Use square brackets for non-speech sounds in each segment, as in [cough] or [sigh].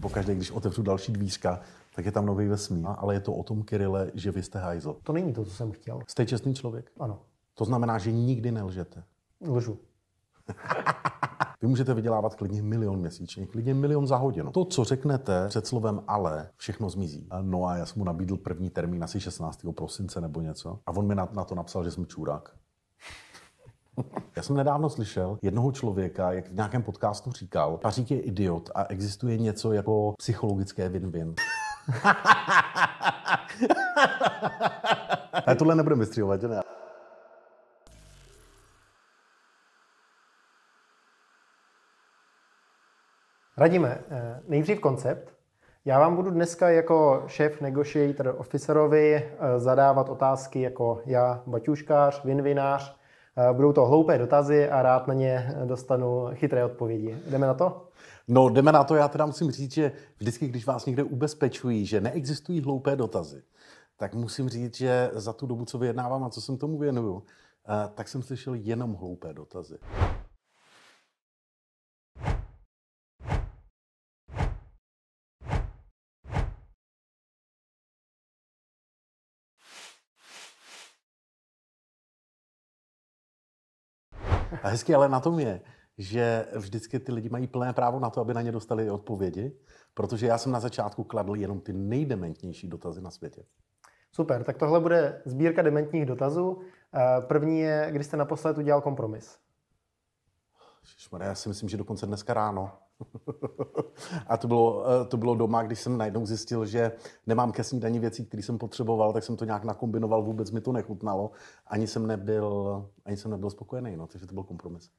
pokaždé, když otevřu další dvířka, tak je tam nový vesmír. Ale je to o tom, Kirile, že vy jste hajzl. To není to, co jsem chtěl. Jste čestný člověk? Ano. To znamená, že nikdy nelžete. Lžu. [laughs] Vy můžete vydělávat klidně milion měsíčně, klidně milion za hodinu. To, co řeknete před slovem ale, všechno zmizí. No a já jsem mu nabídl první termín asi 16. prosince nebo něco. A on mi na, na to napsal, že jsem čůrak. [laughs] Já jsem nedávno slyšel jednoho člověka, jak v nějakém podcastu říkal, Pařík je idiot a existuje něco jako psychologické win-win. [laughs] Ale tohle nebudeme vystřílovat, ne? Radíme, eh, nejdřív koncept. Já vám budu dneska jako šéf negotiator officerovi eh, zadávat otázky jako já, baťuškář, vinvinář, Eh, budou to hloupé dotazy a rád na ně dostanu chytré odpovědi. Jdeme na to? No, jdeme na to. Já teda musím říct, že vždycky, když vás někde ubezpečují, že neexistují hloupé dotazy, tak musím říct, že za tu dobu, co vyjednávám a co jsem tomu věnuju, eh, tak jsem slyšel jenom hloupé dotazy. A hezky ale na tom je, že vždycky ty lidi mají plné právo na to, aby na ně dostali odpovědi, protože já jsem na začátku kladl jenom ty nejdementnější dotazy na světě. Super, tak tohle bude sbírka dementních dotazů. Eh, první je, kdy jste naposled udělal kompromis. Šmarja, já si myslím, že dokonce dneska ráno. A to bylo, eh, to bylo doma, když jsem najednou zjistil, že nemám ke snídaní věcí, které jsem potřeboval, tak jsem to nějak nakombinoval, vůbec mi to nechutnalo. Ani jsem nebyl, ani jsem nebyl spokojený, no, takže to byl kompromis.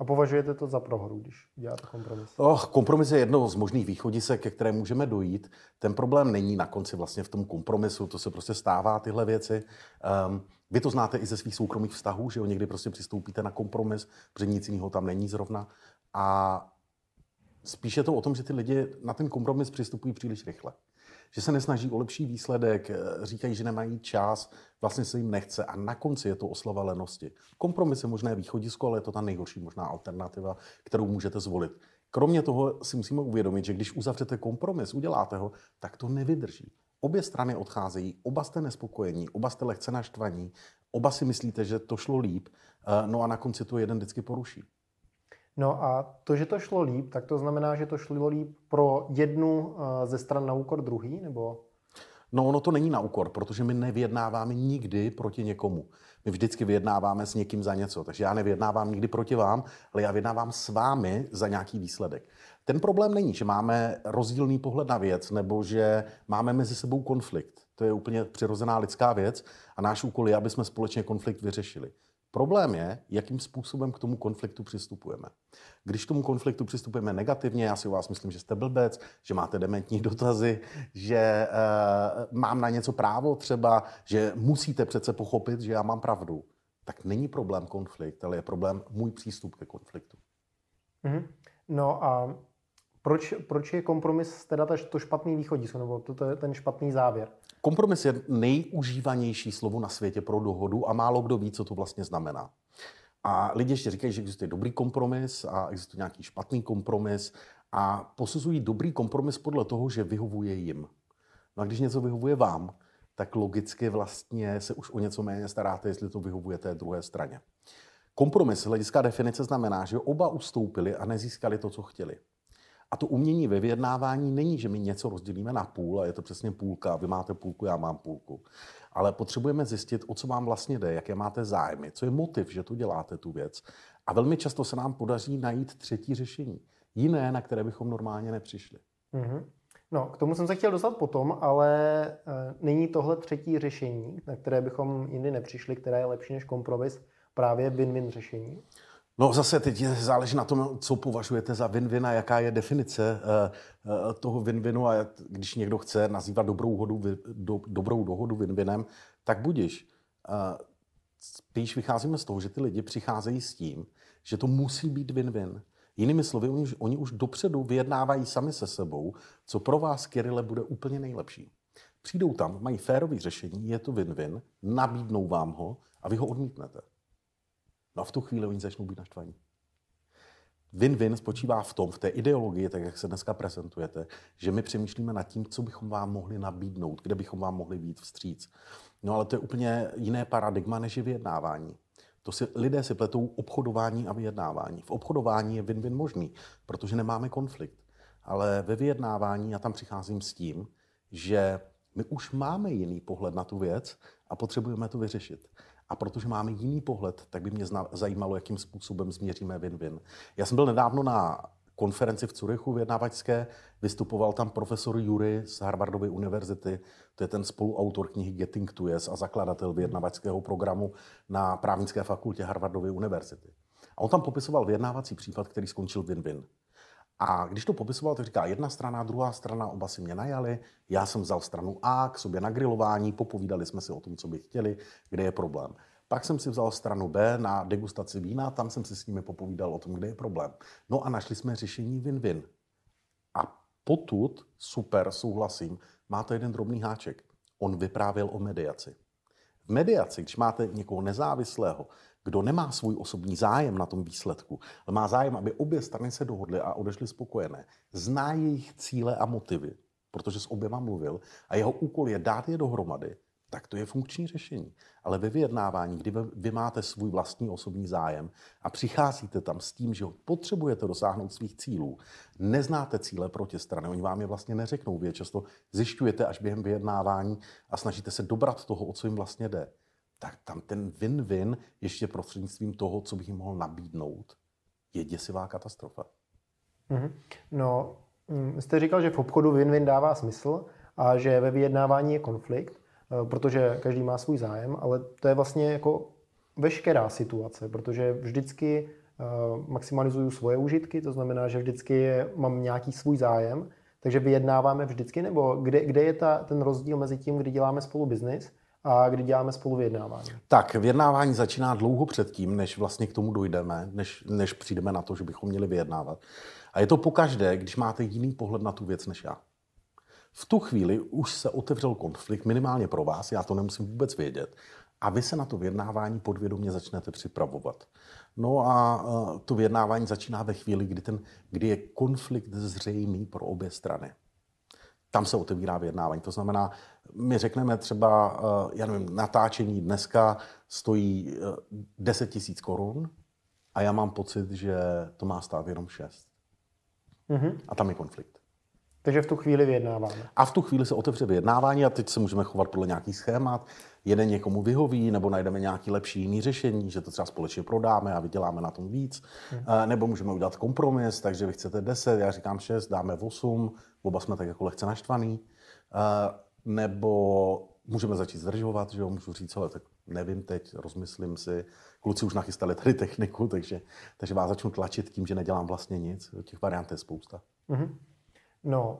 A považujete to za prohru, když děláte kompromis? Oh, kompromis je jedno z možných východisek, ke které můžeme dojít. Ten problém není na konci vlastně v tom kompromisu, to se prostě stává tyhle věci. Um, vy to znáte i ze svých soukromých vztahů, že jo, někdy prostě přistoupíte na kompromis, protože nic jiného tam není zrovna. A Spíš je to o tom, že ty lidi na ten kompromis přistupují příliš rychle. Že se nesnaží o lepší výsledek, eh, říkají, že nemají čas, vlastně se jim nechce a na konci je to oslava lenosti. Kompromis je možné východisko, ale je to ta nejhorší možná alternativa, kterou můžete zvolit. Kromě toho si musíme uvědomit, že když uzavřete kompromis, uděláte ho, tak to nevydrží. Obě strany odcházejí, oba jste nespokojení, oba jste lehce naštvaní, oba si myslíte, že to šlo líp, eh, no a na konci to jeden vždycky poruší. No a to, že to šlo líp, tak to znamená, že to šlo líp pro jednu eh, ze stran na úkor druhý, nebo? No ono to není na úkor, protože my nevyjednáváme nikdy proti někomu. My vždycky vyjednáváme s někým za něco. Takže já nevyjednávám nikdy proti vám, ale já vyjednávám s vámi za nějaký výsledek. Ten problém není, že máme rozdílný pohled na věc nebo že máme mezi sebou konflikt. To je úplně přirozená lidská věc a náš úkol je, aby jsme společně konflikt vyřešili. Problém je, jakým způsobem k tomu konfliktu přistupujeme. Když k tomu konfliktu přistupujeme negativně, já si u vás myslím, že jste blbec, že máte dementní [laughs] dotazy, že e, mám na něco právo třeba, že musíte přece pochopit, že já mám pravdu, tak není problém konflikt, ale je problém můj přístup ke konfliktu. Mm-hmm. No a proč, proč je kompromis teda to špatný východisko, nebo to, to je ten špatný závěr? Kompromis je nejužívanější slovo na světě pro dohodu a málo kdo ví, co to vlastně znamená. A lidi ještě říkají, že existuje dobrý kompromis a existuje nějaký špatný kompromis a posuzují dobrý kompromis podle toho, že vyhovuje jim. No a když něco vyhovuje vám, tak logicky vlastně se už o něco méně staráte, jestli to vyhovuje té druhé straně. Kompromis hlediska definice znamená, že oba ustoupili a nezískali to, co chtěli. A to umění ve vyjednávání není, že my něco rozdělíme na půl a je to přesně půlka, vy máte půlku, já mám půlku. Ale potřebujeme zjistit, o co vám vlastně jde, jaké máte zájmy, co je motiv, že tu děláte tu věc. A velmi často se nám podaří najít třetí řešení, jiné, na které bychom normálně nepřišli. Mm-hmm. No, k tomu jsem se chtěl dostat potom, ale e, není tohle třetí řešení, na které bychom jindy nepřišli, které je lepší než kompromis, právě win-win řešení? No zase teď záleží na tom, co považujete za win-win a jaká je definice eh, eh, toho win-winu a když někdo chce nazývat dobrou, hodu, do, dobrou dohodu win-winem, tak budiš. Eh, spíš vycházíme z toho, že ty lidi přicházejí s tím, že to musí být win-win. Jinými slovy, oni, oni už dopředu vyjednávají sami se sebou, co pro vás, Kirile, bude úplně nejlepší. Přijdou tam, mají férový řešení, je to win-win, nabídnou vám ho a vy ho odmítnete. No a v tu chvíli oni začnou být naštvaní. Win-win spočívá v tom, v té ideologii, tak jak se dneska prezentujete, že my přemýšlíme nad tím, co bychom vám mohli nabídnout, kde bychom vám mohli být vstříc. No ale to je úplně jiné paradigma, než je vyjednávání. To si, lidé si pletou obchodování a vyjednávání. V obchodování je win-win možný, protože nemáme konflikt. Ale ve vyjednávání já tam přicházím s tím, že my už máme jiný pohled na tu věc a potřebujeme to vyřešit. A protože máme jiný pohled, tak by mě zajímalo, jakým způsobem změříme win-win. Já jsem byl nedávno na konferenci v Curychu vyjednávačské, vystupoval tam profesor Jury z Harvardovy univerzity, to je ten spoluautor knihy Getting to Yes a zakladatel vyjednávačského programu na právnické fakultě Harvardovy univerzity. A on tam popisoval vyjednávací případ, který skončil win-win. A když to popisoval, tak říká jedna strana, druhá strana, oba si mě najali, já jsem vzal stranu A k sobě na grilování, popovídali jsme si o tom, co by chtěli, kde je problém. Pak jsem si vzal stranu B na degustaci vína, tam jsem si s nimi popovídal o tom, kde je problém. No a našli jsme řešení win-win. A potud, super, souhlasím, má to jeden drobný háček. On vyprávěl o mediaci. V mediaci, když máte někoho nezávislého, kdo nemá svůj osobní zájem na tom výsledku, ale má zájem, aby obě strany se dohodly a odešly spokojené, zná jejich cíle a motivy, protože s oběma mluvil a jeho úkol je dát je dohromady, tak to je funkční řešení. Ale ve vyjednávání, kdy vy máte svůj vlastní osobní zájem a přicházíte tam s tím, že potřebujete dosáhnout svých cílů, neznáte cíle proti strany. oni vám je vlastně neřeknou, vy je často zjišťujete až během vyjednávání a snažíte se dobrat toho, o co jim vlastně jde tak tam ten win-win ještě prostřednictvím toho, co bych jim mohl nabídnout, je děsivá katastrofa. Mm-hmm. No, mm, jste říkal, že v obchodu win-win dává smysl a že ve vyjednávání je konflikt, eh, protože každý má svůj zájem, ale to je vlastně jako veškerá situace, protože vždycky eh, maximalizuju svoje užitky, to znamená, že vždycky mám nějaký svůj zájem, takže vyjednáváme vždycky, nebo kde, kde je ta, ten rozdíl mezi tím, kdy děláme spolu biznis a kdy děláme spolu vyjednávání. Tak, vyjednávání začíná dlouho předtím, než vlastně k tomu dojdeme, než, než přijdeme na to, že bychom měli vyjednávat. A je to pokaždé, když máte jiný pohled na tu věc než já. V tu chvíli už se otevřel konflikt, minimálně pro vás, já to nemusím vůbec vědět, a vy se na to vyjednávání podvědomě začnete připravovat. No a e, to vyjednávání začíná ve chvíli, kdy, ten, kdy je konflikt zřejmý pro obě strany. Tam se otevírá vyjednávání. To znamená, my řekneme třeba, eh, já nevím, natáčení dneska stojí 10 eh, tisíc korun a já mám pocit, že to má stát jenom 6. Mm-hmm. A tam je konflikt. Takže v tu chvíli vyjednáváme. A v tu chvíli se otevře vyjednávání a teď se můžeme chovat podle nějakých schémat. Jeden někomu vyhoví, nebo najdeme nějaký lepší jiný řešení, že to třeba společně prodáme a vyděláme na tom víc. Hmm. Nebo můžeme udělat kompromis, takže vy chcete 10, já říkám 6, dáme 8, oba jsme tak jako lehce naštvaný nebo můžeme začít zdržovat, že jo, můžu říct, ale tak nevím teď, rozmyslím si. Kluci už nachystali tady techniku, takže, takže vás začnu tlačit tím, že nedělám vlastně nic. Těch variant je spousta. Mm-hmm. No,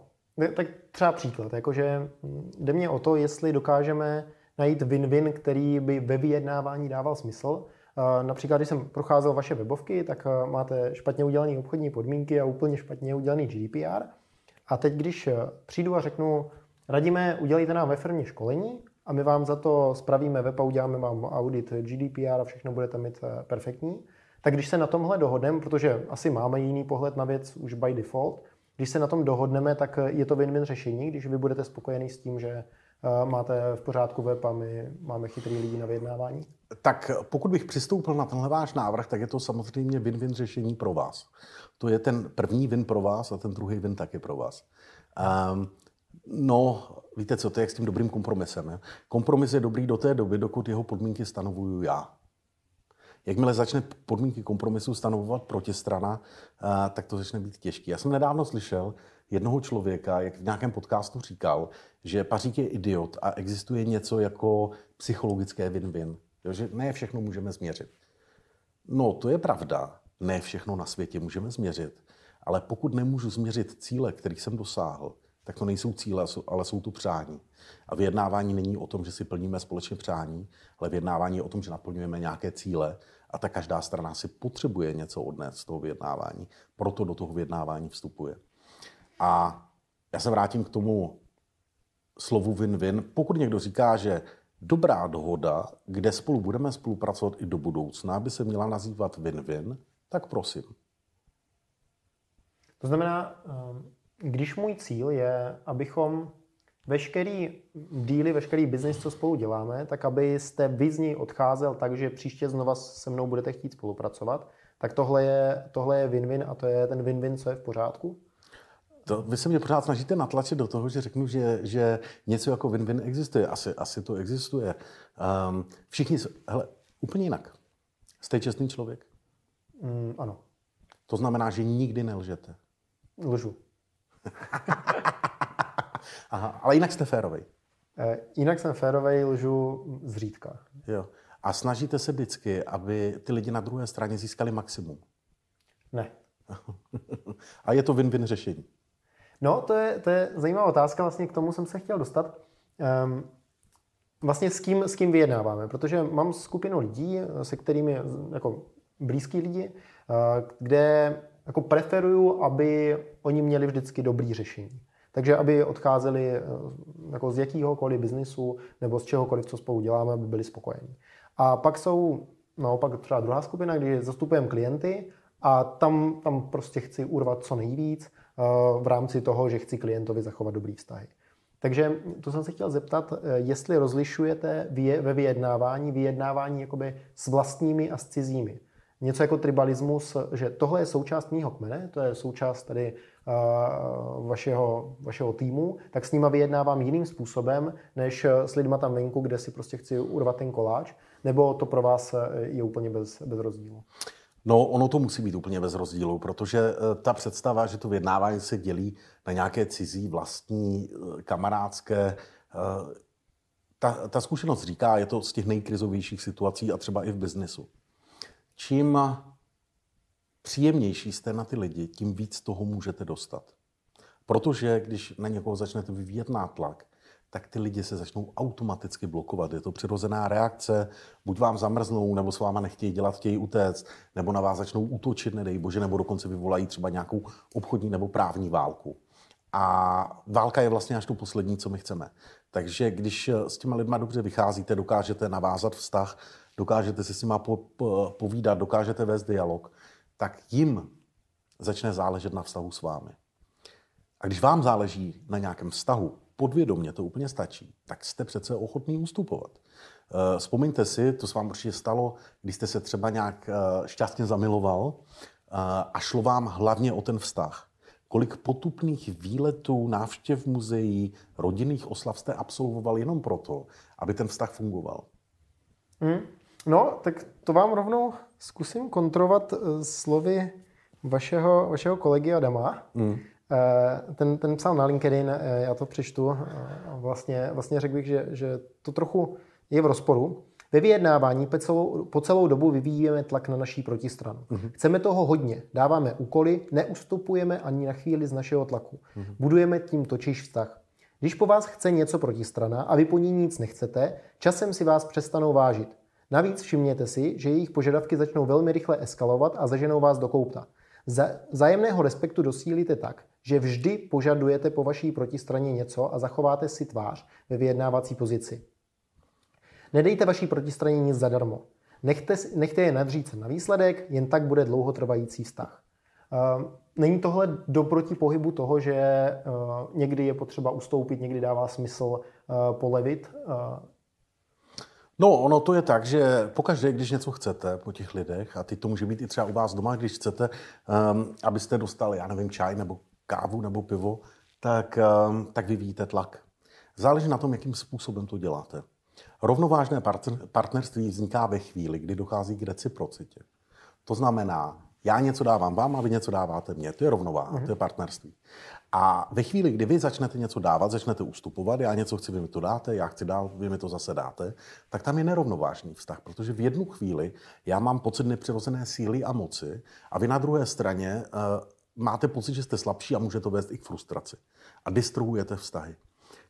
tak třeba příklad, jakože mm, jde mě o to, jestli dokážeme najít win-win, který by ve vyjednávání dával smysl. Například, když jsem procházel vaše webovky, tak máte špatně udělané obchodní podmínky a úplně špatně udělaný GDPR. A teď, když přijdu a řeknu, Radíme, udělejte nám ve firmě školení a my vám za to spravíme web a uděláme vám audit GDPR a všechno budete mít eh, perfektní. Tak když se na tomhle dohodneme, protože asi máme jiný pohled na věc už by default, když se na tom dohodneme, tak eh, je to win-win řešení, když vy budete spokojený s tím, že eh, máte v pořádku web a my máme chytrý lidi na vyjednávání? Tak pokud bych přistoupil na tenhle váš návrh, tak je to samozřejmě win-win řešení pro vás. To je ten první win pro vás a ten druhý win taky pro vás. Um, No, víte co, to je jak s tím dobrým kompromisem. Je? Kompromis je dobrý do té doby, dokud jeho podmínky stanovuju já. Jakmile začne podmínky kompromisu stanovovat protistrana, eh, tak to začne být těžký. Já jsem nedávno slyšel jednoho člověka, jak v nějakém podcastu říkal, že Pařík je idiot a existuje něco jako psychologické win-win. že ne všechno můžeme změřit. No, to je pravda. Ne všechno na světě můžeme změřit. Ale pokud nemůžu změřit cíle, kterých jsem dosáhl, tak to nejsou cíle, ale jsou tu přání. A vyjednávání není o tom, že si plníme společně přání, ale vyjednávání je o tom, že naplňujeme nějaké cíle a ta každá strana si potřebuje něco odnést z toho vyjednávání. Proto do toho vyjednávání vstupuje. A já se vrátím k tomu slovu win-win. Pokud někdo říká, že dobrá dohoda, kde spolu budeme spolupracovat i do budoucna, by se měla nazývat win-win, tak prosím. To znamená, ehm, když můj cíl je, abychom veškerý díly, veškerý biznis, co spolu děláme, tak abyste vy z něj odcházel tak, že příště znova se mnou budete chtít spolupracovat, tak tohle je, tohle je win-win a to je ten win-win, co je v pořádku. To, vy se mě pořád snažíte natlačit do toho, že řeknu, že, že něco jako win-win existuje. Asi, asi to existuje. Um, všichni, hele, úplně jinak. Jste čestný člověk? Mm, ano. To znamená, že nikdy nelžete. Lžu. [laughs] Aha, ale jinak jste férovej. Eh, jinak jsem férovej, lžu zřídka. Jo. A snažíte se vždycky, aby ty lidi na druhé straně získali maximum? Ne. [laughs] A je to win-win řešení? No, to je, to je zajímavá otázka, vlastně k tomu jsem se chtěl dostat. Um, vlastně s kým, s kým vyjednáváme, protože mám skupinu lidí, se kterými, jako blízký lidi, eh, kde jako preferuju, aby oni měli vždycky dobrý řešení. Takže aby odcházeli eh, jako z jakýhokoliv biznisu nebo z čehokoliv, co spolu děláme, aby byli spokojení. A pak jsou naopak třeba druhá skupina, když zastupujeme klienty a tam, tam prostě chci urvat co nejvíc eh, v rámci toho, že chci klientovi zachovat dobrý vztahy. Takže to jsem se chtěl zeptat, eh, jestli rozlišujete ve vyjednávání, vyjednávání jakoby s vlastními a s cizími něco jako tribalismus, že tohle je součást mýho kmene, to je součást tady uh, vašeho, vašeho týmu, tak s nima vyjednávám jiným způsobem, než eh, s lidma tam venku, kde si prostě chci urvat ten koláč, nebo to pro vás eh, je úplně bez, bez rozdílu? No, ono to musí být úplně bez rozdílu, protože eh, ta představa, že to vyjednávání se dělí na nějaké cizí, vlastní, kamarádské, ta, ta zkušenost říká, je to z těch nejkrizovějších situací a třeba i v biznesu čím příjemnější jste na ty lidi, tím víc toho můžete dostat. Protože když na někoho začnete vyvíjet nátlak, tak ty lidi se začnou automaticky blokovat. Je to přirozená reakce, buď vám zamrznou, nebo s váma nechtějí dělat, chtějí utéct, nebo na vás začnou útočit, nedej bože, nebo dokonce vyvolají třeba nějakou obchodní nebo právní válku. A válka je vlastně až to poslední, co my chceme. Takže když s těma lidma dobře vycházíte, dokážete navázat vztah, dokážete se s nima po, po, povídat, dokážete vést dialog, tak jim začne záležet na vztahu s vámi. A když vám záleží na nějakém vztahu, podvědomě to úplně stačí, tak jste přece ochotný ustupovat. Eh, vzpomeňte si, to se vám určitě stalo, když jste se třeba nějak eh, šťastně zamiloval eh, a šlo vám hlavně o ten vztah. Kolik potupných výletů, návštěv muzeí, rodinných oslav jste absolvoval jenom proto, aby ten vztah fungoval. Hmm? No, tak to vám rovnou zkusím kontrovat eh, slovy vašeho, vašeho kolegy Adama. Mm. Eh, ten, ten psal na LinkedIn, eh, já to přečtu. Vlastně, vlastně řekl bych, že, že to trochu je v rozporu. Ve vyjednávání po celou, po celou dobu vyvíjíme tlak na naší protistranu. Mm-hmm. Chceme toho hodně, dáváme úkoly, neustupujeme ani na chvíli z našeho tlaku. Mm-hmm. Budujeme tím točíš vztah. Když po vás chce něco protistrana a vy po ní nic nechcete, časem si vás přestanou vážit. Navíc všimněte si, že jejich požadavky začnou velmi rychle eskalovat a zaženou vás do koupta. Zajemného respektu dosílíte tak, že vždy požadujete po vaší protistraně něco a zachováte si tvář ve vyjednávací pozici. Nedejte vaší protistraně nic zadarmo. Nechte, nechte je nadříct na výsledek, jen tak bude dlouhotrvající vztah. Ehm, není tohle do protipohybu toho, že eh, někdy je potřeba ustoupit, někdy dává smysl eh, polevit eh, No, ono to je tak, že pokaždé, když něco chcete po těch lidech, a ty to může být i třeba u vás doma, když chcete, um, abyste dostali, já nevím, čaj nebo kávu nebo pivo, tak, um, tak vyvíjíte tlak. Záleží na tom, jakým způsobem to děláte. Rovnovážné partnerství vzniká ve chvíli, kdy dochází k reciprocitě. To znamená, já něco dávám vám a vy něco dáváte mně. To je rovnováha, mm-hmm. to je partnerství. A ve chvíli, kdy vy začnete něco dávat, začnete ustupovat, já něco chci, vy mi to dáte, já chci dál, vy mi to zase dáte, tak tam je nerovnovážný vztah, protože v jednu chvíli já mám pocit nepřirozené síly a moci a vy na druhé straně uh, máte pocit, že jste slabší a může to vést i k frustraci. A distruhujete vztahy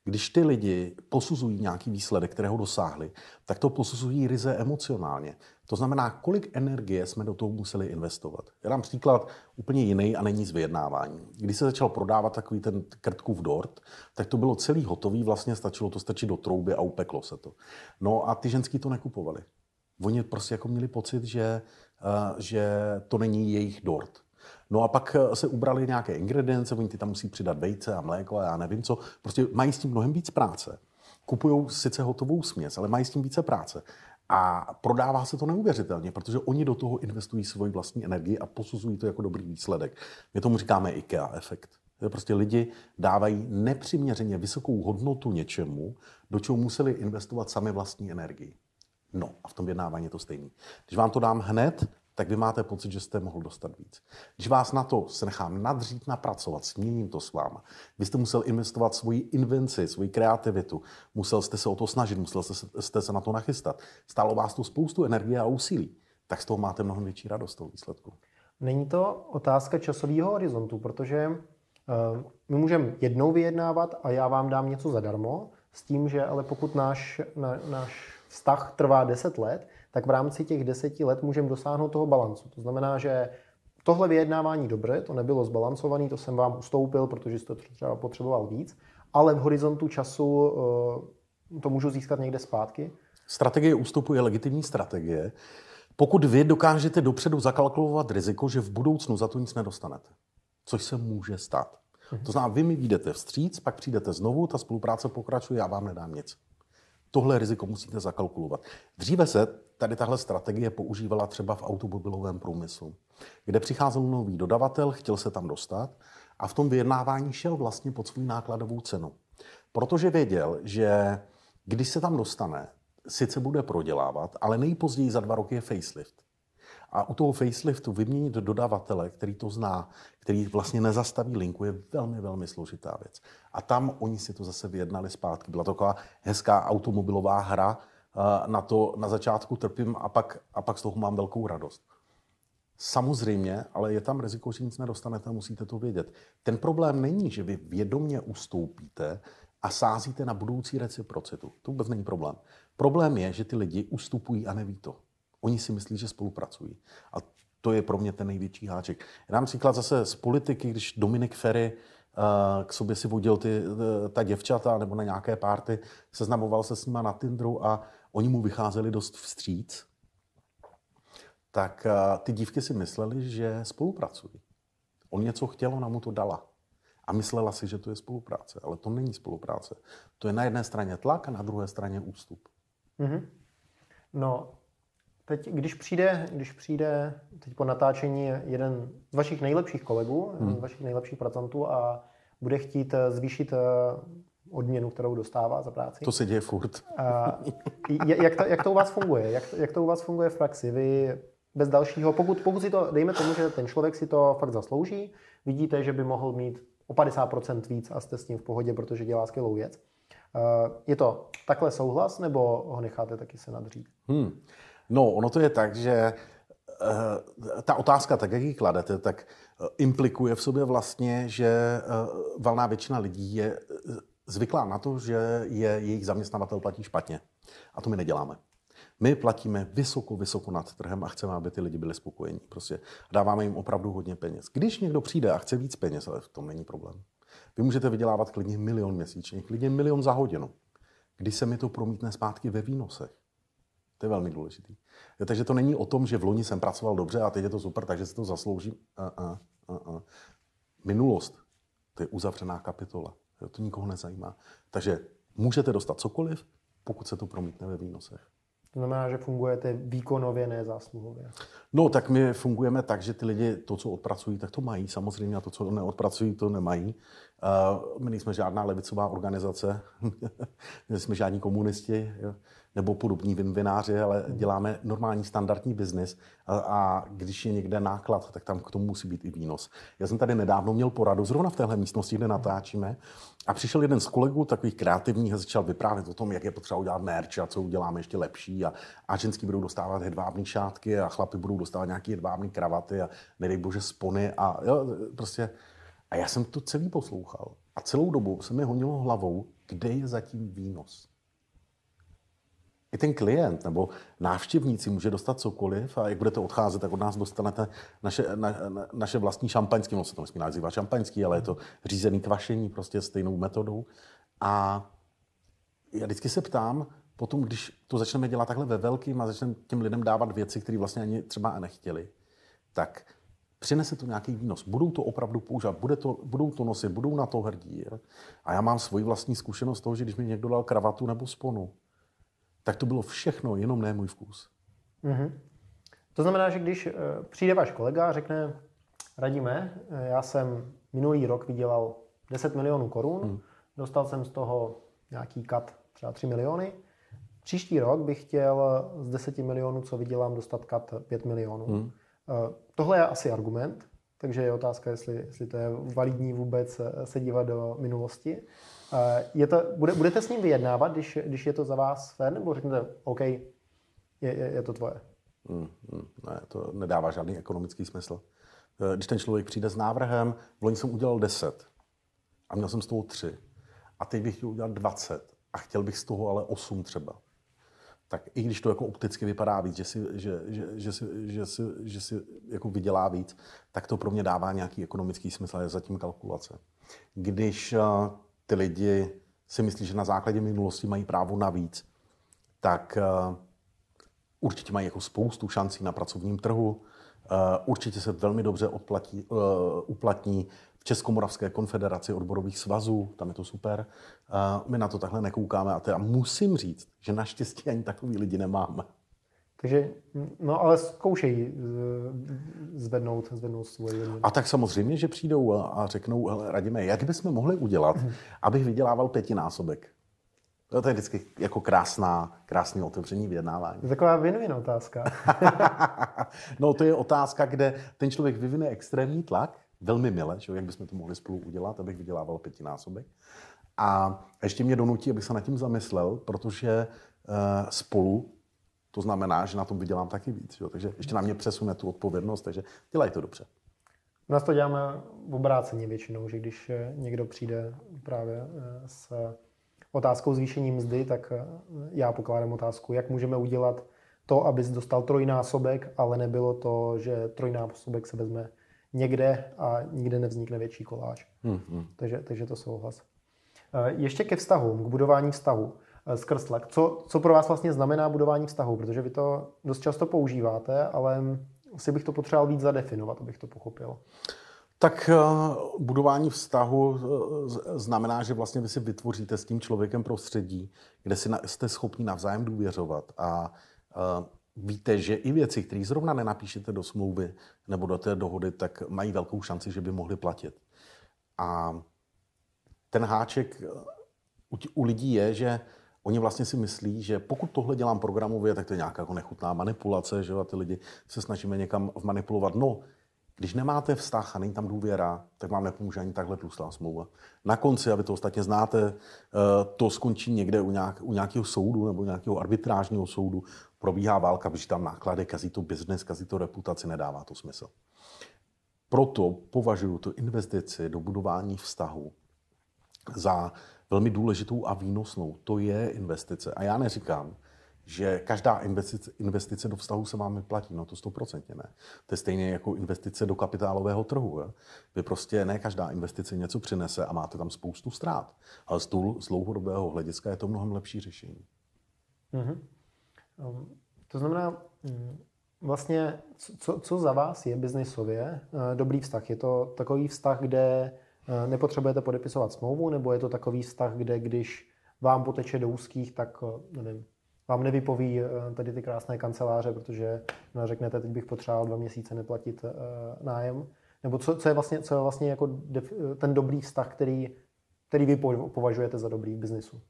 když ty lidi posuzují nějaký výsledek, kterého dosáhli, tak to posuzují ryze emocionálně. To znamená, kolik energie jsme do toho museli investovat. Já dám příklad úplně jiný a není z vyjednávání. Když se začal prodávat takový ten krtkův dort, tak to bylo celý hotový, vlastně stačilo to stačit do trouby a upeklo se to. No a ty ženský to nekupovali. Oni prostě jako měli pocit, že, eh, že to není jejich dort. No a pak eh, se ubrali nějaké ingredience, oni ty tam musí přidat vejce a mléko a já nevím co. Prostě mají s tím mnohem víc práce. Kupují sice hotovou směs, ale mají s tím více práce. A prodává se to neuvěřitelně, protože oni do toho investují svoji vlastní energii a posuzují to jako dobrý výsledek. My tomu říkáme IKEA efekt. Prostě lidi dávají nepřiměřeně vysokou hodnotu něčemu, do čeho museli investovat sami vlastní energii. No a v tom vyjednávání je to stejný. Když vám to dám hned, tak vy máte pocit, že jste mohl dostat víc. Když vás na to se nechám nadřít, napracovat, změním to s váma. Vy jste musel investovat svoji invenci, svoji kreativitu, musel jste se o to snažit, musel jste, jste se na to nachystat. Stálo vás to spoustu energie a úsilí, tak z toho máte mnohem větší radost toho výsledku. Není to otázka časového horizontu, protože uh, my můžeme jednou vyjednávat a já vám dám něco zadarmo, s tím, že ale pokud náš, na, náš vztah trvá 10 let, tak v rámci těch deseti let můžeme dosáhnout toho balancu. To znamená, že tohle vyjednávání dobře, to nebylo zbalancované, to jsem vám ustoupil, protože jste třeba potřeboval víc, ale v horizontu času eh, to můžu získat někde zpátky. Strategie ústupu je legitimní strategie, pokud vy dokážete dopředu zakalkulovat riziko, že v budoucnu za to nic nedostanete, což se může stát. Mhm. To znamená, vy mi vyjdete vstříc, pak přijdete znovu, ta spolupráce pokračuje, a vám nedám nic. Tohle riziko musíte zakalkulovat. Dříve se tady tahle strategie používala třeba v automobilovém průmyslu, kde přicházel nový dodavatel, chtěl se tam dostat a v tom vyjednávání šel vlastně pod svou nákladovou cenu. Protože věděl, že když se tam dostane, sice bude prodělávat, ale nejpozději za dva roky je facelift. A u toho faceliftu vyměnit dodavatele, který to zná, který vlastně nezastaví linku, je velmi, velmi složitá věc. A tam oni si to zase vyjednali zpátky. Byla to taková hezká automobilová hra, eh, na to na začátku trpím a pak, a pak z toho mám velkou radost. Samozřejmě, ale je tam riziko, že nic nedostanete, musíte to vědět. Ten problém není, že vy vědomně ustoupíte a sázíte na budoucí reciprocitu. To vůbec není problém. Problém je, že ty lidi ustupují a neví to. Oni si myslí, že spolupracují. A to je pro mě ten největší háček. Já dám příklad zase z politiky, když Dominik Ferry eh, k sobě si vodil ty, eh, ta děvčata nebo na nějaké párty, seznamoval se s nima na Tinderu a oni mu vycházeli dost vstříc, tak eh, ty dívky si mysleli, že spolupracují. On něco chtěl, ona mu to dala. A myslela si, že to je spolupráce, ale to není spolupráce. To je na jedné straně tlak a na druhé straně ústup. Mm-hmm. No, Teď, když přijde, když přijde teď po natáčení jeden z vašich nejlepších kolegů, hmm. z vašich nejlepších pracantů a bude chtít eh, zvýšit eh, odměnu, kterou dostává za práci. To se děje furt. A, jak, to, jak to u vás funguje? Jak, jak to u vás funguje v praxi? Vy bez dalšího, pokud, pokud si to, dejme tomu, že ten člověk si to fakt zaslouží, vidíte, že by mohl mít o 50% víc a jste s ním v pohodě, protože dělá skvělou věc. Eh, je to takhle souhlas, nebo ho necháte taky se nadřít? Hmm. No, ono to je tak, že eh, ta otázka, tak jak ji kladete, tak eh, implikuje v sobě vlastně, že eh, valná většina lidí je zvyklá na to, že je jejich zaměstnavatel platí špatně. A to my neděláme. My platíme vysoko, vysoko nad trhem a chceme, aby ty lidi byli spokojení. Prostě dáváme jim opravdu hodně peněz. Když někdo přijde a chce víc peněz, ale v tom není problém. Vy můžete vydělávat klidně milion měsíčně, klidně milion za hodinu. Když se mi to promítne zpátky ve výnosech, to je velmi důležitý. Ja, takže to není o tom, že v loni jsem pracoval dobře a teď je to super, takže si to zasloužím. Uh, uh, uh, Minulost, to je uzavřená kapitola. Jo, to nikoho nezajímá. Takže můžete dostat cokoliv, pokud se to promítne ve výnosech. To znamená, že fungujete výkonově, ne zásluhově. No, tak my fungujeme tak, že ty lidi to, co odpracují, tak to mají samozřejmě a to, co neodpracují, to nemají. Uh, my nejsme žádná levicová organizace, [laughs] nejsme žádní komunisti jo, nebo podobní vinvináři, ale děláme normální standardní biznis a, a když je někde náklad, tak tam k tomu musí být i výnos. Já jsem tady nedávno měl poradu, zrovna v téhle místnosti, kde natáčíme, a přišel jeden z kolegů, takových kreativních, a začal vyprávět o tom, jak je potřeba udělat merch a co uděláme ještě lepší. A, a ženský budou dostávat hedvábné šátky a chlapi budou dostávat nějaké hedvábné kravaty a nedej bože spony a jo, prostě a já jsem to celý poslouchal a celou dobu se mi honilo hlavou, kde je zatím výnos. I ten klient nebo návštěvníci může dostat cokoliv a jak budete odcházet, tak od nás dostanete naše, na, na, naše vlastní šampaňský, ono se to nesmí nazývat šampaňský, ale je to řízený kvašení prostě stejnou metodou. A já vždycky se ptám, potom, když to začneme dělat takhle ve velkým a začneme těm lidem dávat věci, které vlastně ani třeba nechtěli, tak přinese to nějaký výnos. Budou to opravdu používat, bude to, budou to nosit, budou na to hrdí. A já mám svoji vlastní zkušenost toho, že když mi někdo dal kravatu nebo sponu, tak to bylo všechno, jenom ne můj vkus. Mm-hmm. To znamená, že když eh, přijde váš kolega a řekne, radíme, eh, já jsem minulý rok vydělal 10 milionů korun, mm. dostal jsem z toho nějaký kat třeba 3 miliony, příští rok bych chtěl z 10 milionů, co vydělám, dostat kat 5 milionů. Mm Eh, tohle je asi argument, takže je otázka, jestli, jestli to je validní vůbec eh, se dívat do minulosti. Eh, je to, bude, budete s ním vyjednávat, když, když je to za vás fér, nebo řeknete, OK, je, je, je to tvoje? Mm, mm, ne, to nedává žádný ekonomický smysl. Když ten člověk přijde s návrhem, v loni jsem udělal 10 a měl jsem z toho 3 a teď bych chtěl udělat 20 a chtěl bych z toho ale 8 třeba tak i když to jako opticky vypadá víc, že si, že, že, že si, že si, že si jako vydělá víc, tak to pro mě dává nějaký ekonomický smysl, je zatím kalkulace. Když eh, ty lidi si myslí, že na základě minulosti mají právo na víc, tak eh, určitě mají jako spoustu šancí na pracovním trhu, eh, určitě se velmi dobře odplatí, uplatní Českomoravské konfederaci odborových svazů, tam je to super. My na to takhle nekoukáme a teda musím říct, že naštěstí ani takový lidi nemáme. Takže, no ale zkoušejí eh, zvednout, zvednout svoje. A tak samozřejmě, že přijdou a řeknou, hele, radíme, jak bychom mohli udělat, mhm. abych vydělával pětinásobek. No, to je vždycky jako krásná, krásné otevření vyjednávání. To taková win-win otázka. [laughs] no to je otázka, kde ten člověk vyvine extrémní tlak, velmi mile, že, jak bychom to mohli spolu udělat, abych vydělával pětinásobek. A ještě mě donutí, abych se nad tím zamyslel, protože eh, spolu to znamená, že na tom vydělám taky víc. Že? Takže ještě na mě přesune tu odpovědnost, takže dělají to dobře. U nás to děláme v obráceně většinou, že když eh, někdo přijde právě eh, s otázkou zvýšení mzdy, tak já pokládám otázku, jak můžeme udělat to, abys dostal trojnásobek, ale nebylo to, že trojnásobek se vezme někde a nikde nevznikne větší koláž. Mm-hmm. Takže, takže to souhlas. Eh, ještě ke vztahům, k budování vztahu eh, skrz tlak. Co, co pro vás vlastně znamená budování vztahu? Protože vy to dost často používáte, ale asi bych to potřeboval víc zadefinovat, abych to pochopil. Tak eh, budování vztahu znamená, že vlastně vy si vytvoříte s tím člověkem prostředí, kde si jste schopni navzájem důvěřovat a víte, že i věci, které zrovna nenapíšete do smlouvy nebo do té dohody, tak mají velkou šanci, že by mohly platit. A ten háček eh, u lidí je, že oni vlastně si myslí, že pokud tohle dělám programově, tak to je nějaká jako nechutná manipulace, že a ty lidi se snažíme někam manipulovat. No, když nemáte vztah a není tam důvěra, tak vám nepomůže ani takhle tlustá smlouva. Na konci, a vy to ostatně znáte, eh, to skončí někde u, nějak, u nějakého soudu nebo nějakého arbitrážního soudu probíhá válka, protože tam náklady, kazí to biznes, kazí to reputaci, nedává to smysl. Proto považuji tu investici do budování vztahu za velmi důležitou a výnosnou. To je investice. A já neříkám, že každá investice, investice do vztahu se vám vyplatí. No to stoprocentně ne. To je stejně jako investice do kapitálového trhu. Je? Vy prostě ne každá investice něco přinese a máte tam spoustu ztrát. Ale z, dlouhodobého hlediska je to mnohem lepší řešení. Mm-hmm. Ehm, to znamená, mm, vlastně, co, co za vás je biznisově eh, dobrý vztah? Je to takový vztah, kde eh, nepotřebujete podepisovat smlouvu, nebo je to takový vztah, kde když vám poteče do úzkých, tak eh, nevím, vám nevypoví tady ty krásné kanceláře, protože no, řeknete, teď bych potřeboval dva měsíce neplatit nájem. Nebo co, co je vlastně, co je vlastně jako ten dobrý vztah, který, který vy považujete za dobrý v biznisu?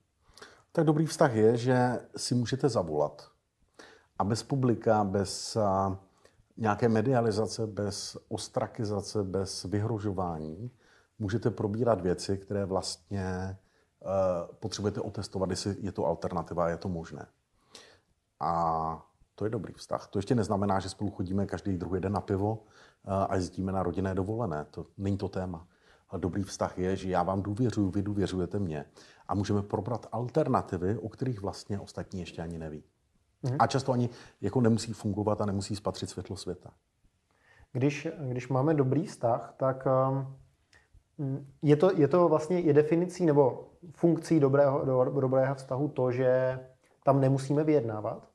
Tak dobrý vztah je, že si můžete zavolat a bez publika, bez nějaké medializace, bez ostrakizace, bez vyhrožování můžete probírat věci, které vlastně e, potřebujete otestovat, jestli je to alternativa, je to možné. A to je dobrý vztah. To ještě neznamená, že spolu chodíme každý druhý den na pivo e, a jezdíme na rodinné dovolené. To není to téma. Ale dobrý vztah je, že já vám důvěřuji, vy důvěřujete mě. A můžeme probrat alternativy, o kterých vlastně ostatní ještě ani neví. Mm-hmm. A často ani jako nemusí fungovat a nemusí spatřit světlo světa. Když, když máme dobrý vztah, tak um, je to, je to vlastně je definicí nebo funkcí dobrého, do, dobrého vztahu to, že tam nemusíme vyjednávat?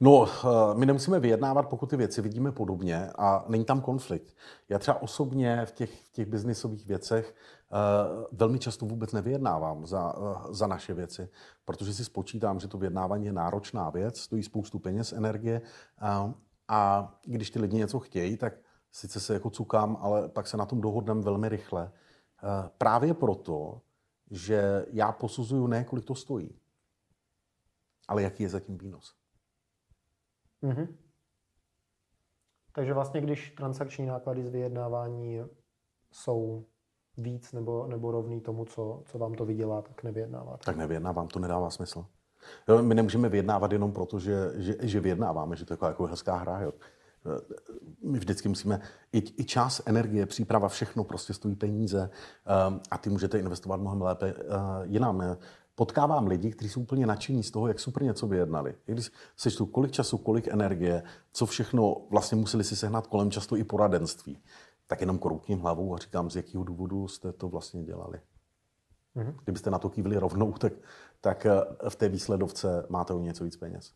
No, eh, my nemusíme vyjednávat, pokud ty věci vidíme podobně a není tam konflikt. Já třeba osobně v těch, v těch biznisových věcech Eh, velmi často vůbec nevyjednávám za, eh, za naše věci, protože si spočítám, že to vyjednávání je náročná věc, stojí spoustu peněz, energie a, eh, a když ty lidi něco chtějí, tak sice se jako cukám, ale pak se na tom dohodneme velmi rychle. Právě proto, že já posuzuju ne, kolik to stojí, ale jaký je zatím výnos. Mm-hmm. Takže vlastně, když transakční náklady z vyjednávání jsou víc nebo, nebo rovný tomu, co, co vám to vydělá, tak nevyjednáváte. Tak nevyjednávám, to nedává smysl. Jo, my nemůžeme vyjednávat jenom proto, že, že, že vyjednáváme, že to je jako, hezká hra. Jo. My vždycky musíme, i, i čas, energie, příprava, všechno prostě stojí peníze um, a ty můžete investovat mnohem lépe uh, jinam. Potkávám lidi, kteří jsou úplně nadšení z toho, jak super něco vyjednali. I když sečtu, kolik času, kolik energie, co všechno vlastně museli si sehnat kolem, často i poradenství tak jenom kroutím hlavou a říkám, z jakého důvodu jste to vlastně dělali. Mm-hmm. Kdybyste na to kývili rovnou, tak, tak eh, v té výsledovce máte o něco víc peněz.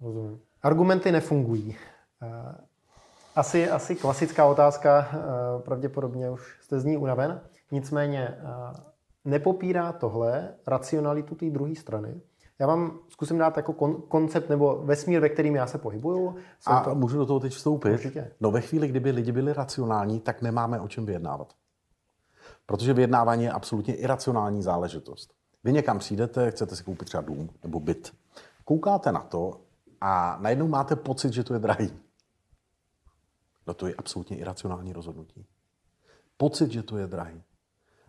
Rozumím. Argumenty nefungují. Eh, asi, asi klasická otázka, eh, pravděpodobně už jste z ní unaven. Nicméně nepopírá tohle racionalitu té druhé strany. Já vám zkusím dát jako kon- koncept nebo vesmír, ve kterým já se pohybuju. a to... můžu do toho teď vstoupit? Určitě. No ve chvíli, kdyby lidi byli racionální, tak nemáme o čem vyjednávat. Protože vyjednávání je absolutně iracionální záležitost. Vy někam přijdete, chcete si koupit třeba dům nebo byt. Koukáte na to a najednou máte pocit, že to je drahý. No to je absolutně iracionální rozhodnutí. Pocit, že to je drahý.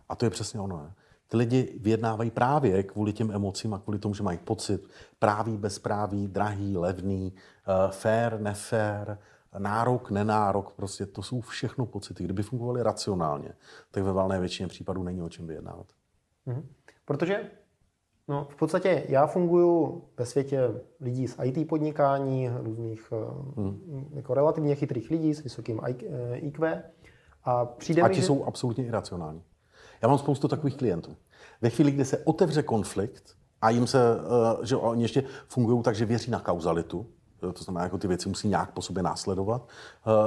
A to je přesně ono. Ne? Ty lidi vyjednávají právě kvůli těm emocím a kvůli tomu, že mají pocit právý, bezprávý, drahý, levný, eh, fair, nefair, nárok, nenárok, prostě to jsou všechno pocity. Kdyby fungovaly racionálně, tak ve valné většině případů není o čem vyjednávat. Mm-hmm. Protože no, v podstatě já funguji ve světě lidí z IT podnikání, různých mm. jako relativně chytrých lidí s vysokým IQ eh, a přijde A ti mi, jsou že... absolutně iracionální. Já mám spoustu takových klientů. Ve chvíli, kdy se otevře konflikt a jim se, eh, že oni ještě fungují tak, že věří na kauzalitu, to znamená, jako ty věci musí nějak po sobě následovat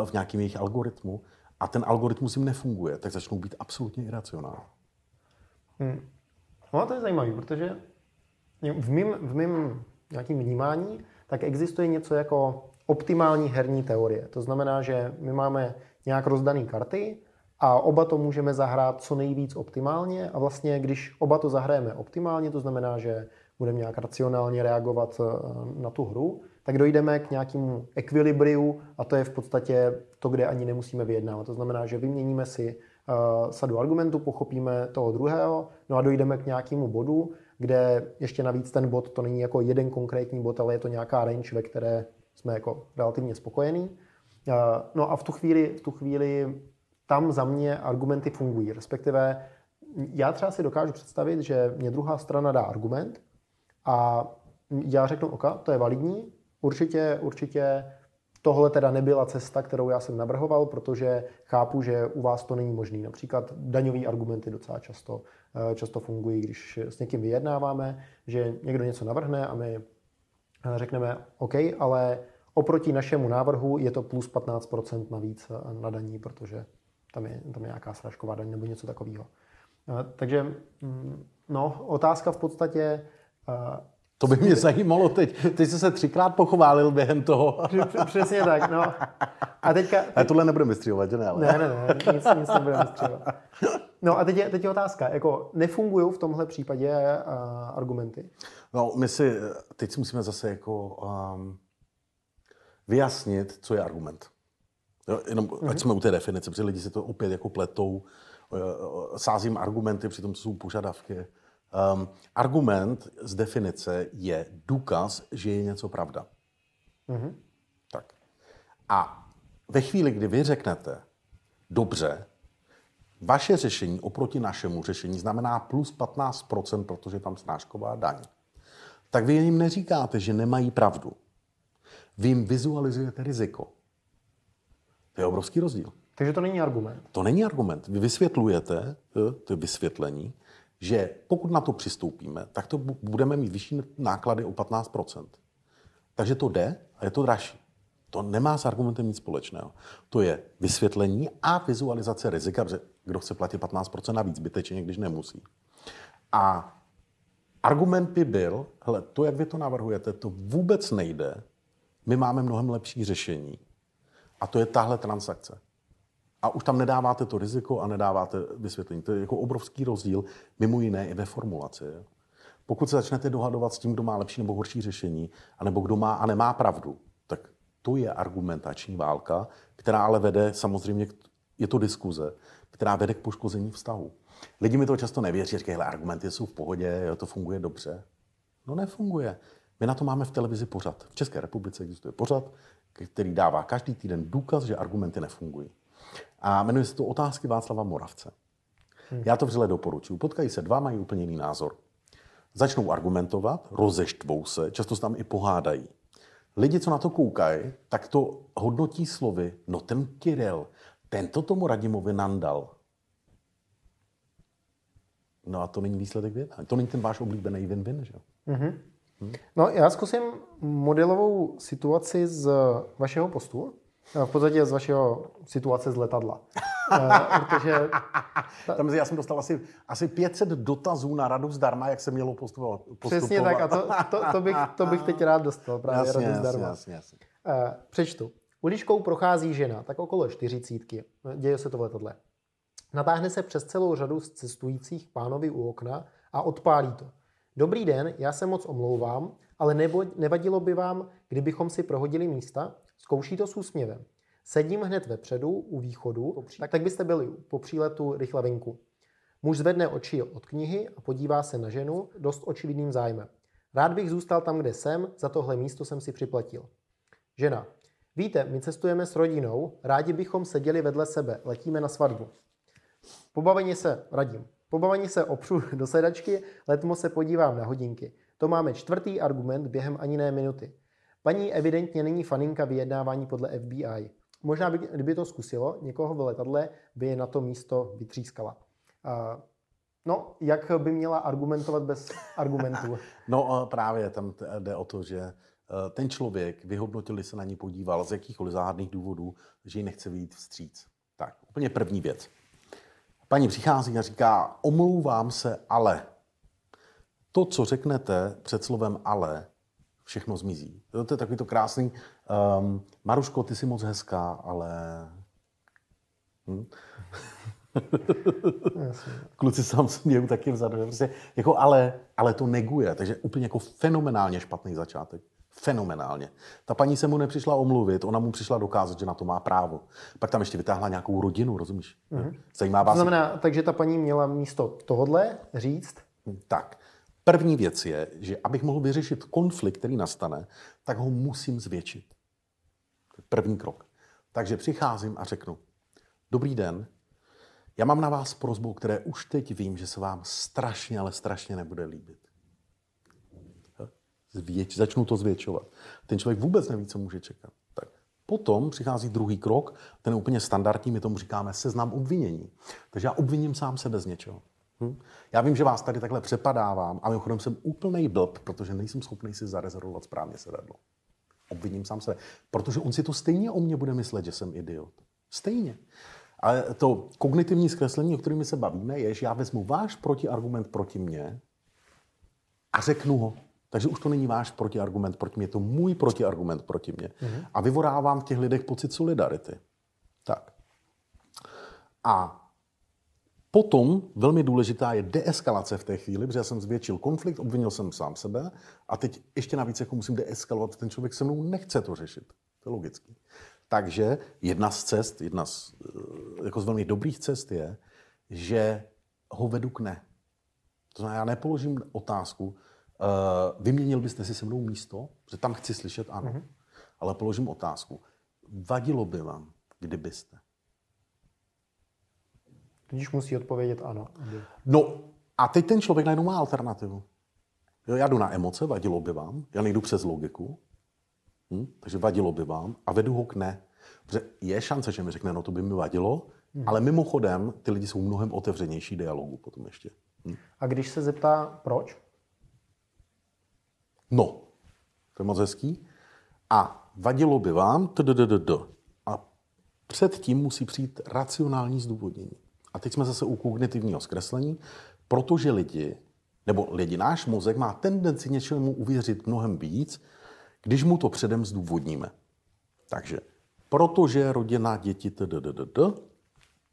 eh, v nějakém jejich algoritmu a ten algoritmus jim nefunguje, tak začnou být absolutně iracionální. Hmm. No to je zajímavé, protože v mém v mým nějakým vnímání tak existuje něco jako optimální herní teorie. To znamená, že my máme nějak rozdaný karty a oba to můžeme zahrát co nejvíc optimálně a vlastně, když oba to zahrajeme optimálně, to znamená, že budeme nějak racionálně reagovat eh, na tu hru, tak dojdeme k nějakému ekvilibriu a to je v podstatě to, kde ani nemusíme vyjednávat. To znamená, že vyměníme si eh, sadu argumentů, pochopíme toho druhého, no a dojdeme k nějakému bodu, kde ještě navíc ten bod, to není jako jeden konkrétní bod, ale je to nějaká range, ve které jsme jako relativně spokojení. Eh, no a v tu chvíli, v tu chvíli tam za mě argumenty fungují. Respektive já třeba si dokážu představit, že mě druhá strana dá argument a já řeknu, OK, to je validní, určitě, určitě tohle teda nebyla cesta, kterou já jsem navrhoval, protože chápu, že u vás to není možné. Například daňový argumenty docela často, eh, často fungují, když s někým vyjednáváme, že někdo něco navrhne a my eh, řekneme OK, ale oproti našemu návrhu je to plus 15% navíc eh, na daní, protože tam je, tam je nějaká sražková daň nebo něco takového. Eh, takže mm, no, otázka v podstatě... Eh, to by mě zajímalo teď. Teď jsi se třikrát pochválil během toho. Přesně tak, no. A teďka... Teď... A tohle nebudeme že ne? Ale... Ne, ne, ne, nic, nic nebudeme střílet. No a teď je, teď je otázka, jako nefungují v tomhle případě uh, argumenty? No, my si, teď si musíme zase jako um, vyjasnit, co je argument. Jo, jenom mm-hmm. ať mhm. jsme u té definice, protože lidi se to opět jako pletou, eh, eh, sázím argumenty, tom, co jsou požadavky. Um, argument z definice je důkaz, že je něco pravda. Mm-hmm. Tak. A ve chvíli, kdy vy řeknete, dobře, vaše řešení oproti našemu řešení znamená plus 15%, protože tam snášková daň, tak vy jim neříkáte, že nemají pravdu. Vy jim vizualizujete riziko. To je obrovský rozdíl. Takže to není argument. To není argument. Vy vysvětlujete, eh, to je vysvětlení, že pokud na to přistoupíme, tak to budeme mít vyšší náklady o 15 Takže to jde a je to dražší. To nemá s argumentem nic společného. To je vysvětlení a vizualizace rizika, že kdo chce platit 15 navíc zbytečně, když nemusí. A argument by byl, hele, to, jak vy to navrhujete, to vůbec nejde. My máme mnohem lepší řešení a to je tahle transakce. A už tam nedáváte to riziko a nedáváte vysvětlení. To je jako obrovský rozdíl, mimo jiné i ve formulaci. Pokud se začnete dohadovat s tím, kdo má lepší nebo horší řešení, anebo kdo má a nemá pravdu, tak to je argumentační válka, která ale vede samozřejmě, je to diskuze, která vede k poškození vztahu. Lidi mi to často nevěří, říkají, hele, argumenty jsou v pohodě, jo, to funguje dobře. No nefunguje. My na to máme v televizi pořad. V České republice existuje pořad, který dává každý týden důkaz, že argumenty nefungují. A jmenuje se to Otázky Václava Moravce. Hmm. Já to vřele doporučuji. Potkají se dva, mají úplně jiný názor. Začnou argumentovat, rozeštvou se, často se tam i pohádají. Lidi, co na to koukají, tak to hodnotí slovy, no ten Kirel, tento tomu Radimovi nandal. No a to není výsledek vědání. To není ten váš oblíbený win-win, že? Mm-hmm. Hm? No, já zkusím modelovou situaci z vašeho postu. Eh, v podstatě z vašeho situace z letadla. Eh, protože... Ta... Tam, já jsem dostal asi, asi 500 dotazů na radu zdarma, jak se mělo postupovat. postupovat. Přesně tak a to, to, to, bych, to bych teď rád dostal, právě jasně, radu zdarma. Jasně, jasně. Eh, přečtu. Uličkou prochází žena, tak okolo čtyřicítky. Děje se to v letadle. Natáhne se přes celou řadu z cestujících pánovi u okna a odpálí to. Dobrý den, já se moc omlouvám, ale nebo, nevadilo by vám, kdybychom si prohodili místa? Zkouší to s úsměvem. Sedím hned vepředu, u východu, tak, tak byste byli po příletu rychle venku. Muž zvedne oči od knihy a podívá se na ženu dost očividným zájmem. Rád bych zůstal tam, kde jsem, za tohle místo jsem si připlatil. Žena. Víte, my cestujeme s rodinou, rádi bychom seděli vedle sebe, letíme na svatbu. Pobaveně se radím. Po bavení se opřu [laughs] do sedačky, letmo se podívám na hodinky. To máme čtvrtý argument během ani ne minuty. Paní evidentně není faninka vyjednávání podle FBI. Možná by, kdyby to zkusilo, někoho v letadle by je na to místo vytřískala. Uh, no, jak by měla argumentovat bez [laughs] argumentů? no právě, tam jde o to, že e, ten člověk, vyhodnotili se na ní podíval, z jakýchkoliv záhadných důvodů, že ji nechce vyjít vstříc. Tak, úplně první věc. Paní přichází a říká, omlouvám se, ale. To, co řeknete před slovem ale, všechno zmizí. To je takový to krásný, um, Maruško, ty jsi moc hezká, ale... Hm? Kluci sám mějí taky vzadu. Prostě, jako ale, ale to neguje, takže úplně jako fenomenálně špatný začátek fenomenálně. Ta paní se mu nepřišla omluvit, ona mu přišla dokázat, že na to má právo. Pak tam ještě vytáhla nějakou rodinu, rozumíš? Mm-hmm. Zajímá vás... To znamená, takže ta paní měla místo tohodle říct? Hm, tak. První věc je, že abych mohl vyřešit konflikt, který nastane, tak ho musím zvětšit. První krok. Takže přicházím a řeknu, dobrý den, já mám na vás prozbu, které už teď vím, že se vám strašně, ale strašně nebude líbit zvětš, začnou to zvětšovat. Ten člověk vůbec neví, co může čekat. Tak potom přichází druhý krok, ten je úplně standardní, my tomu říkáme seznam obvinění. Takže já obviním sám sebe z něčeho. Hm? Já vím, že vás tady takhle přepadávám a mimochodem jsem úplný blb, protože nejsem schopný si zarezervovat správně sedadlo. Obviním sám sebe, protože on si to stejně o mě bude myslet, že jsem idiot. Stejně. A to kognitivní zkreslení, o kterými se bavíme, je, že já vezmu váš protiargument proti mně a řeknu ho. Takže už to není váš protiargument proti mě, je to můj protiargument proti mě. Mm-hmm. A vyvorávám v těch lidech pocit solidarity. Tak. A potom velmi důležitá je deeskalace v té chvíli, protože já jsem zvětšil konflikt, obvinil jsem sám sebe a teď ještě navíc jako musím deeskalovat, ten člověk se mnou nechce to řešit. To je logický. Takže jedna z cest, jedna z, eh, jako z velmi dobrých cest je, že ho vedu k ne. To znamená, já nepoložím otázku, Eh, vyměnil byste si se mnou místo? Protože tam chci slyšet ano. Mm-hmm. Ale položím otázku. Vadilo by vám, kdybyste? Tudíž musí odpovědět ano. No a teď ten člověk najednou má alternativu. Jo, já jdu na emoce, vadilo by vám. Já nejdu přes logiku. Hm? Takže vadilo by vám a vedu ho k ne. Protože je šance, že mi řekne, no to by mi vadilo, hmm. ale mimochodem ty lidi jsou mnohem otevřenější dialogu potom ještě. Hm? A když se zeptá proč, No, to je moc hezký. A vadilo by vám, A předtím musí přijít racionální zdůvodnění. A teď jsme zase u kognitivního zkreslení, protože lidi, nebo lidi, náš mozek má tendenci něčemu uvěřit mnohem víc, když mu to předem zdůvodníme. Takže, protože rodina, děti,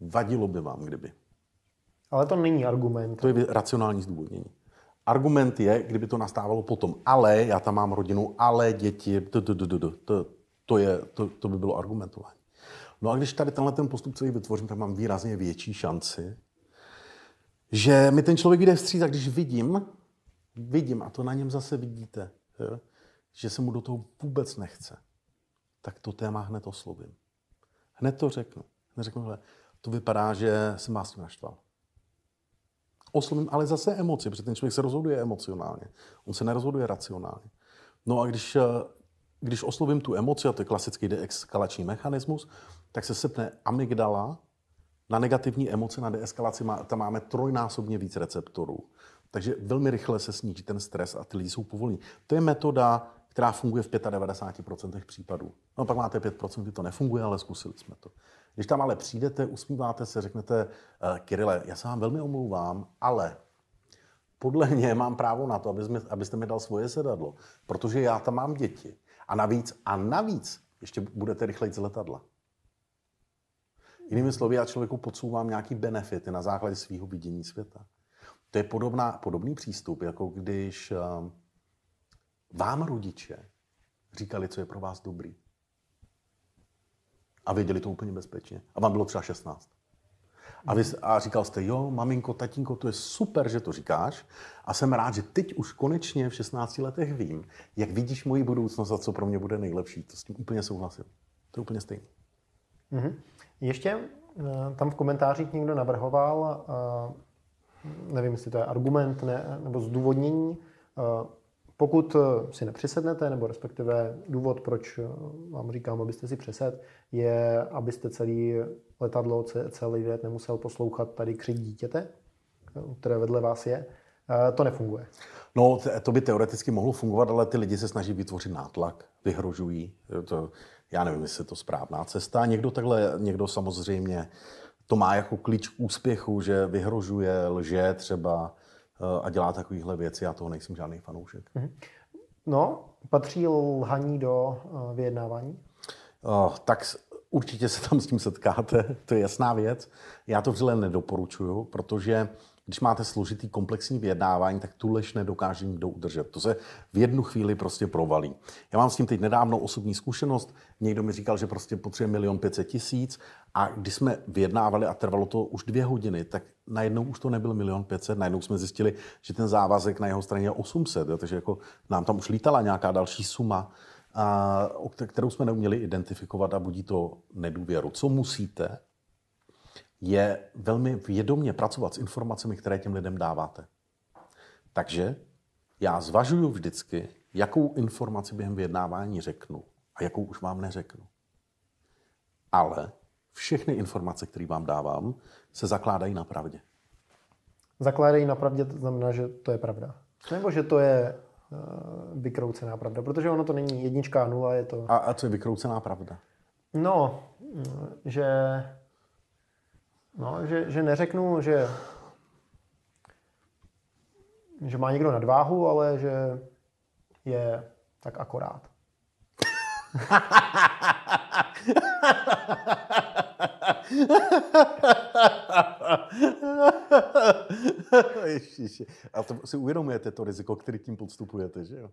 vadilo by vám, kdyby. Ale to není argument. To je racionální zdůvodnění. Argument je, kdyby to nastávalo potom. Ale já tam mám rodinu, ale děti, to, je, to, to by bylo argumentování. No a když tady tenhle ten postup celý vytvořím, tak mám výrazně větší šanci, že mi ten člověk jde vstříc a když vidím, vidím, a to na něm zase vidíte, že se mu do toho vůbec nechce, tak to téma hned oslovím. Hned to řeknu. Hned řeknu, hele, to vypadá, že jsem vás naštval oslovím, ale zase emoci, protože ten člověk se rozhoduje emocionálně. On se nerozhoduje racionálně. No a když, eh, když oslovím tu emoci, a to je klasický deeskalační mechanismus, tak se sepne amygdala, na negativní emoce, na deeskalaci, má, tam máme trojnásobně víc receptorů. Takže velmi rychle se sníží ten stres a ty lidi jsou povolní. To je metoda, která funguje v 95% případů. No pak máte 5%, kdy to nefunguje, ale zkusili jsme to. Když tam ale přijdete, usmíváte se, řeknete, eh, Kirile, já se vám velmi omlouvám, ale podle [laughs] mě mám právo na to, abyste mi dal svoje sedadlo, protože já tam mám děti. A navíc, a navíc, ještě budete rychleji z letadla. Jinými slovy, já člověku podsouvám nějaký benefity na základě svého vidění světa. To je podobná, podobný přístup, jako když eh, vám rodiče říkali, co je pro vás dobrý a věděli to úplně bezpečně. A vám bylo třeba 16. A, vy, a říkal jste, jo, maminko, tatínko, to je super, že to říkáš. A jsem rád, že teď už konečně v 16 letech vím, jak vidíš moji budoucnost a co pro mě bude nejlepší. To s tím úplně souhlasím. To je úplně stejné. Mm-hmm. Ještě eh, tam v komentářích někdo navrhoval, eh, nevím, jestli to je argument ne, nebo zdůvodnění, eh, pokud eh, si nepřisednete, nebo respektive důvod, proč eh, vám říkám, abyste si přesed, je, abyste celý letadlo, celý let nemusel poslouchat tady křik dítěte, eh, které vedle vás je. To nefunguje. No, to by teoreticky mohlo fungovat, ale ty lidi se snaží vytvořit nátlak, vyhrožují. To, já nevím, jestli je to správná cesta. Někdo takhle, někdo samozřejmě to má jako klíč k úspěchu, že vyhrožuje, lže třeba, Eh, a dělá takovéhle věci. Já toho nejsem žádný fanoušek. Mhm. No, patří lhaní do eh, vyjednávání? Uh, tak určitě se tam s tím setkáte, [laughs] to je jasná věc. Já to vzhledem nedoporučuju, protože když máte složitý komplexní vyjednávání, tak tu lež nedokáže nikdo udržet. To se v jednu chvíli prostě provalí. Já mám s tím teď nedávno osobní zkušenost. Někdo mi říkal, že prostě potřebuje milion pětset tisíc a když jsme vyjednávali a trvalo to už dvě hodiny, tak najednou už to nebyl milion pětset, najednou jsme zjistili, že ten závazek na jeho straně je 800, jo, takže jako nám tam už lítala nějaká další suma, a, kterou jsme neuměli identifikovat a budí to nedůvěru. Co musíte, je velmi vědomě pracovat s informacemi, které těm lidem dáváte. Takže já zvažuju vždycky, jakou informaci během vyjednávání řeknu a jakou už vám neřeknu. Ale všechny informace, které vám dávám, se zakládají na pravdě. Zakládají na pravdě, to znamená, že to je pravda. Nebo že to je eh, vykroucená pravda, protože ono to není jednička a nula, je to... A, a co je vykroucená pravda? No, že No, že, že neřeknu, že, že má někdo nadváhu, ale že je tak akorát. [laughs] Ježiši. A to si uvědomujete to riziko, který tím podstupujete, že jo?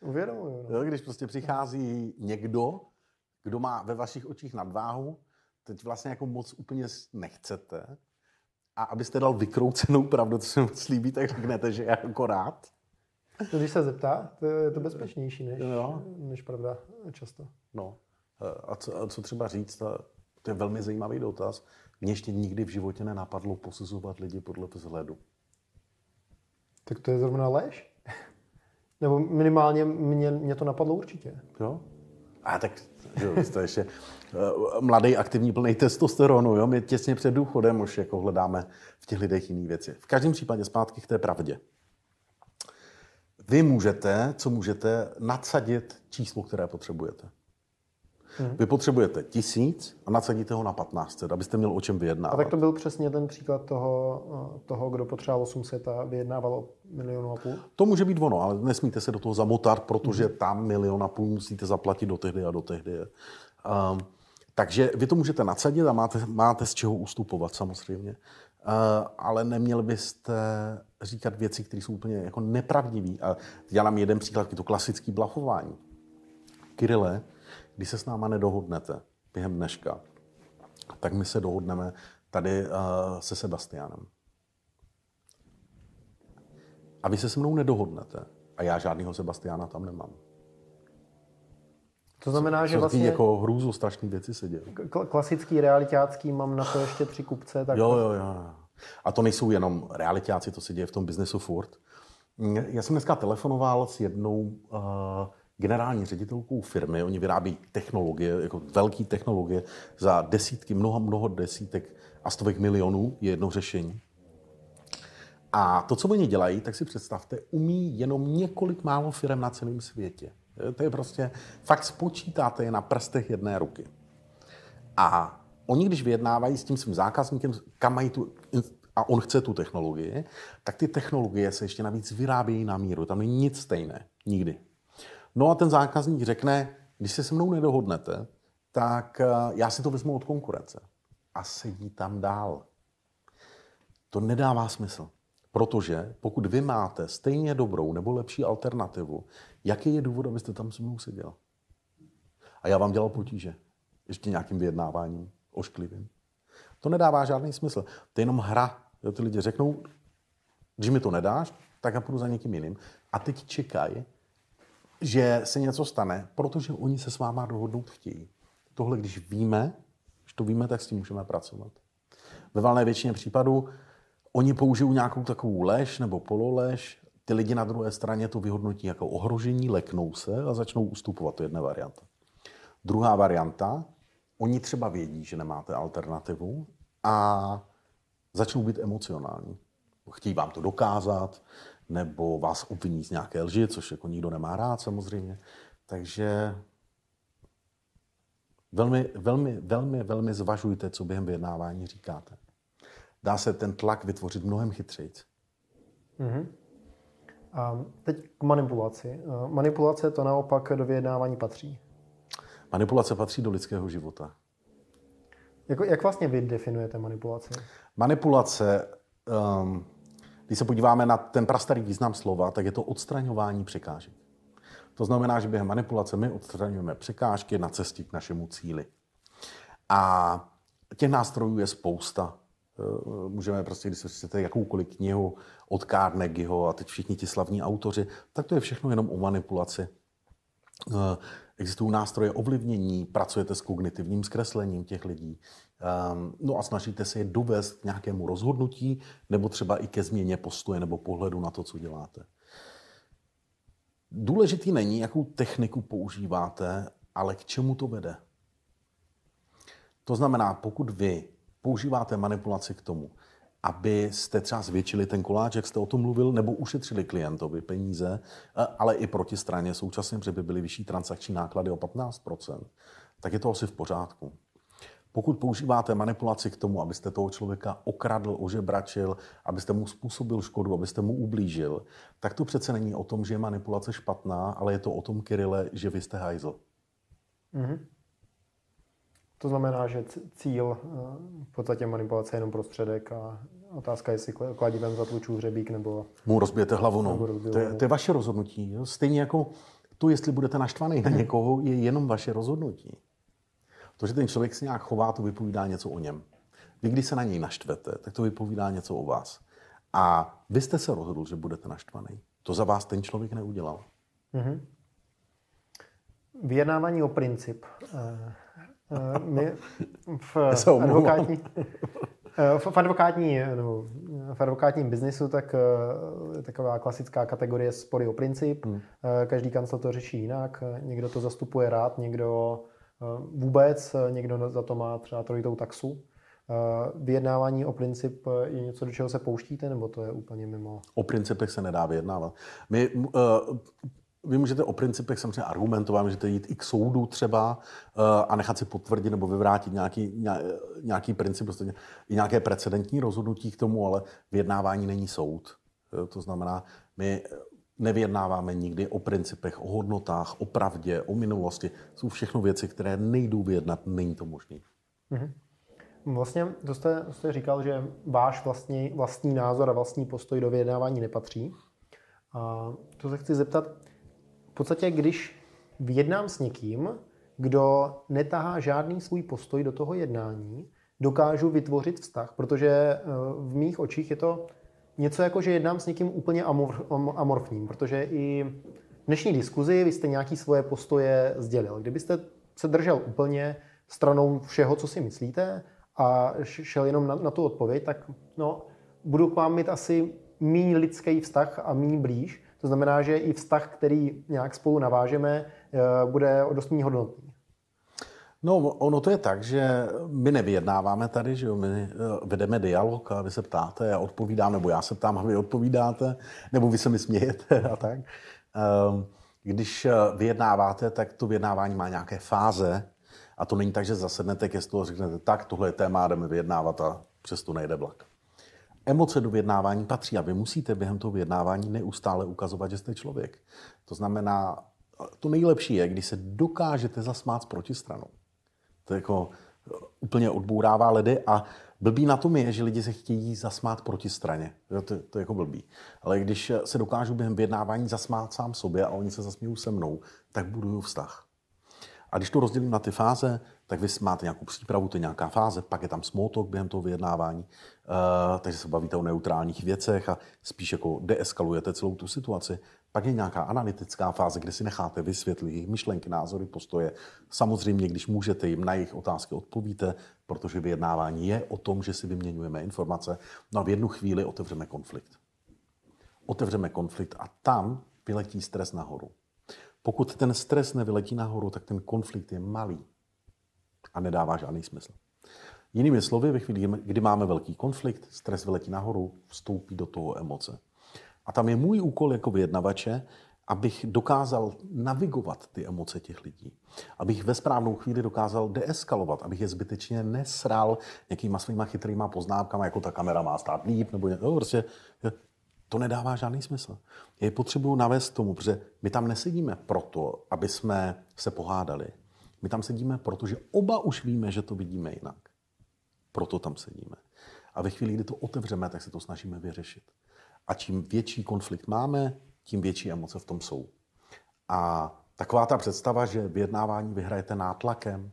Uvědomuji. No. Když prostě přichází někdo, kdo má ve vašich očích nadváhu, teď vlastně jako moc úplně nechcete. A abyste dal vykroucenou pravdu, to se moc líbí, tak řeknete, že jako rád. To, když se zeptá, to je to bezpečnější než, no. než pravda často. No. Eh, a co, a co třeba říct, to je velmi zajímavý dotaz. Mně ještě nikdy v životě nenapadlo posuzovat lidi podle vzhledu. Tak to je zrovna lež? Nebo minimálně mě, mě to napadlo určitě. Jo? A tak že jo, jste ještě eh, mladý, aktivní, plný testosteronu. Jo? My těsně před důchodem už jako hledáme v těch lidech jiné věci. V každém případě zpátky k té pravdě. Vy můžete, co můžete, nadsadit číslo, které potřebujete. Hmm. Vy potřebujete tisíc a naceníte ho na 1500, abyste měl o čem vyjednávat. A tak to byl přesně ten příklad toho, eh, toho kdo potřeboval 800 a vyjednával o milionu a půl? To může být ono, ale nesmíte se do toho zamotat, protože mm. tam milion a půl musíte zaplatit do tehdy a do tehdy. Um, takže vy to můžete nadsadit a máte, máte z čeho ustupovat samozřejmě. Uh, ale neměl byste říkat věci, které jsou úplně jako nepravdivé. já nám jeden příklad, je to klasický blafování. Kirile, když se s náma nedohodnete během dneška, tak my se dohodneme tady uh, se Sebastianem. A vy se se mnou nedohodnete. A já žádného Sebastiana tam nemám. To znamená, že vlastně... jako hrůzu strašné věci se dějí. Klasický realitácký, mám na to ještě tři kupce. Tak jo, jo, jo. A to nejsou jenom realitáci, to se děje v tom biznesu furt. Mm, já jsem dneska telefonoval s jednou uh, generální ředitelkou firmy. Oni vyrábí technologie, jako velké technologie za desítky, mnoho, mnoho desítek a stovek milionů je jedno řešení. A to, co oni dělají, tak si představte, umí jenom několik málo firm na celém světě. To je prostě, fakt spočítáte je na prstech jedné ruky. A oni, když vyjednávají s tím svým zákazníkem, kam mají tu, a on chce tu technologii, tak ty technologie se ještě navíc vyrábějí na míru. Tam není nic stejné. Nikdy. No a ten zákazník řekne, když se se mnou nedohodnete, tak eh, já si to vezmu od konkurence. A sedí tam dál. To nedává smysl. Protože pokud vy máte stejně dobrou nebo lepší alternativu, jaký je důvod, abyste tam se mnou seděl? A já vám dělal potíže. Ještě nějakým vyjednáváním ošklivým. To nedává žádný smysl. To je jenom hra. Jo, ty lidi řeknou, když mi to nedáš, tak já půjdu za někým jiným. A teď čekají, že se něco stane, protože oni se s váma dohodnout chtějí. Tohle, když víme, když to víme, tak s tím můžeme pracovat. Ve valné většině případů oni použijou nějakou takovou lež nebo pololež, ty lidi na druhé straně to vyhodnotí jako ohrožení, leknou se a začnou ustupovat. To je jedna varianta. Druhá varianta, oni třeba vědí, že nemáte alternativu a začnou být emocionální. Chtějí vám to dokázat, nebo vás obviní z nějaké lži, což jako nikdo nemá rád samozřejmě. Takže velmi, velmi, velmi, velmi zvažujte, co během vyjednávání říkáte. Dá se ten tlak vytvořit mnohem chytřejc. Mm-hmm. A teď k manipulaci. Manipulace to naopak do vyjednávání patří. Manipulace patří do lidského života. Jak jak vlastně vy definujete manipulaci? Manipulace um, když se podíváme na ten prastarý význam slova, tak je to odstraňování překážek. To znamená, že během manipulace my odstraňujeme překážky na cestě k našemu cíli. A těch nástrojů je spousta. Eh, můžeme prostě, když se přečtete jakoukoliv knihu od Carnegieho a teď všichni ti slavní autoři, tak to je všechno jenom o manipulaci. Eh, existují nástroje ovlivnění, pracujete s kognitivním zkreslením těch lidí. Ehm, no a snažíte se je dovést k nějakému rozhodnutí nebo třeba i ke změně postoje nebo pohledu na to, co děláte. Důležitý není, jakou techniku používáte, ale k čemu to vede. To znamená, pokud vy používáte manipulaci k tomu, abyste třeba zvětšili ten koláč, jak jste o tom mluvil, nebo ušetřili klientovi peníze, eh, ale i proti straně současně, že by byly vyšší transakční náklady o 15%, tak je to asi v pořádku. Pokud používáte manipulaci k tomu, abyste toho člověka okradl, ožebračil, abyste mu způsobil škodu, abyste mu ublížil, tak to přece není o tom, že je manipulace špatná, ale je to o tom, Kirile, že vy jste hajzl. Mm-hmm. To znamená, že cíl eh, v podstatě manipulace je jenom prostředek a otázka, jestli kladivem zatlučů hřebík nebo... Mu rozbijete hlavu, no. To je, to je vaše rozhodnutí. Jo? Stejně jako to, jestli budete naštvaný na někoho, je jenom vaše rozhodnutí. To, že ten člověk se nějak chová, to vypovídá něco o něm. Vy, když se na něj naštvete, tak to vypovídá něco o vás. A vy jste se rozhodl, že budete naštvaný. To za vás ten člověk neudělal. Mm-hmm. Vyjednávání o princip. Eh, eh, my [laughs] v advokátní, eh, v advokátní, nebo v advokátním biznisu tak taková klasická kategorie spory o princip. Hmm. Každý kancel to řeší jinak. Někdo to zastupuje rád, někdo Eh, vůbec eh, někdo za to má třeba trojitou taxu. Eh, vyjednávání o princip je něco, do čeho se pouštíte, nebo to je úplně mimo? O principech se nedá vyjednávat. My, uh, vy můžete o principech samozřejmě argumentovat, můžete jít i k soudu třeba uh, a nechat si potvrdit nebo vyvrátit nějaký, nějaký princip, prostě i nějaké precedentní rozhodnutí k tomu, ale vyjednávání není soud. To znamená, my nevyjednáváme nikdy o principech, o hodnotách, o pravdě, o minulosti. Jsou všechno věci, které nejdou vyjednat, není to možné. Mm-hmm. Vlastně to jste, jste říkal, že váš vlastní, vlastní názor a vlastní postoj do vyjednávání nepatří. A to se chci zeptat. V podstatě, když vyjednám s někým, kdo netahá žádný svůj postoj do toho jednání, dokážu vytvořit vztah, protože eh, v mých očích je to něco jako, že jednám s někým úplně amor, amorfním, protože i v dnešní diskuzi vy jste nějaký svoje postoje sdělil. Kdybyste se držel úplně stranou všeho, co si myslíte a šel jenom na, na tu odpověď, tak no, budu k vám mít asi méně lidský vztah a méně blíž. To znamená, že i vztah, který nějak spolu navážeme, eh, bude o dost méně hodnotný. No, ono to je tak, že my nevyjednáváme tady, že jo, my eh, vedeme dialog a vy se ptáte, já odpovídám, nebo já se ptám a vy odpovídáte, nebo vy se mi smějete a tak. Ehm, když eh, vyjednáváte, tak to vyjednávání má nějaké fáze a to není tak, že zasednete ke stolu a řeknete, tak tohle je téma, jdeme vyjednávat a přesto nejde vlak. Emoce do vyjednávání patří a vy musíte během toho vyjednávání neustále ukazovat, že jste člověk. To znamená, to nejlepší je, když se dokážete zasmát s protistranou. To jako eh, úplně odbourává ledy a blbý na tom je, že lidi se chtějí zasmát proti straně. To, to je jako blbý. Ale když eh, se dokážu během vyjednávání zasmát sám sobě a oni se zasmějí se mnou, tak buduju vztah. A když to rozdělím na ty fáze, tak vy máte nějakou přípravu, to je nějaká fáze, pak je tam smotok během toho vyjednávání, uh, takže se bavíte o neutrálních věcech a spíš jako deeskalujete celou tu situaci. Pak je nějaká analytická fáze, kde si necháte vysvětlit jejich myšlenky, názory, postoje. Samozřejmě, když můžete jim na jejich otázky odpovíte, protože vyjednávání je o tom, že si vyměňujeme informace. No a v jednu chvíli otevřeme konflikt. Otevřeme konflikt a tam vyletí stres nahoru. Pokud ten stres nevyletí nahoru, tak ten konflikt je malý a nedává žádný smysl. Jinými slovy, ve chvíli, kdy máme velký konflikt, stres vyletí nahoru, vstoupí do toho emoce. A tam je můj úkol jako vyjednavače, abych dokázal navigovat ty emoce těch lidí. Abych ve správnou chvíli dokázal deeskalovat, abych je zbytečně nesral nějakýma svýma chytrýma poznámkama, jako ta kamera má stát líp, nebo no, prostě to nedává žádný smysl. Je potřebuju navést tomu, protože my tam nesedíme proto, aby jsme se pohádali. My tam sedíme, proto, že oba už víme, že to vidíme jinak. Proto tam sedíme. A ve chvíli, kdy to otevřeme, tak se to snažíme vyřešit. A čím větší konflikt máme, tím větší emoce v tom jsou. A taková ta představa, že vyjednávání vyhrajete nátlakem,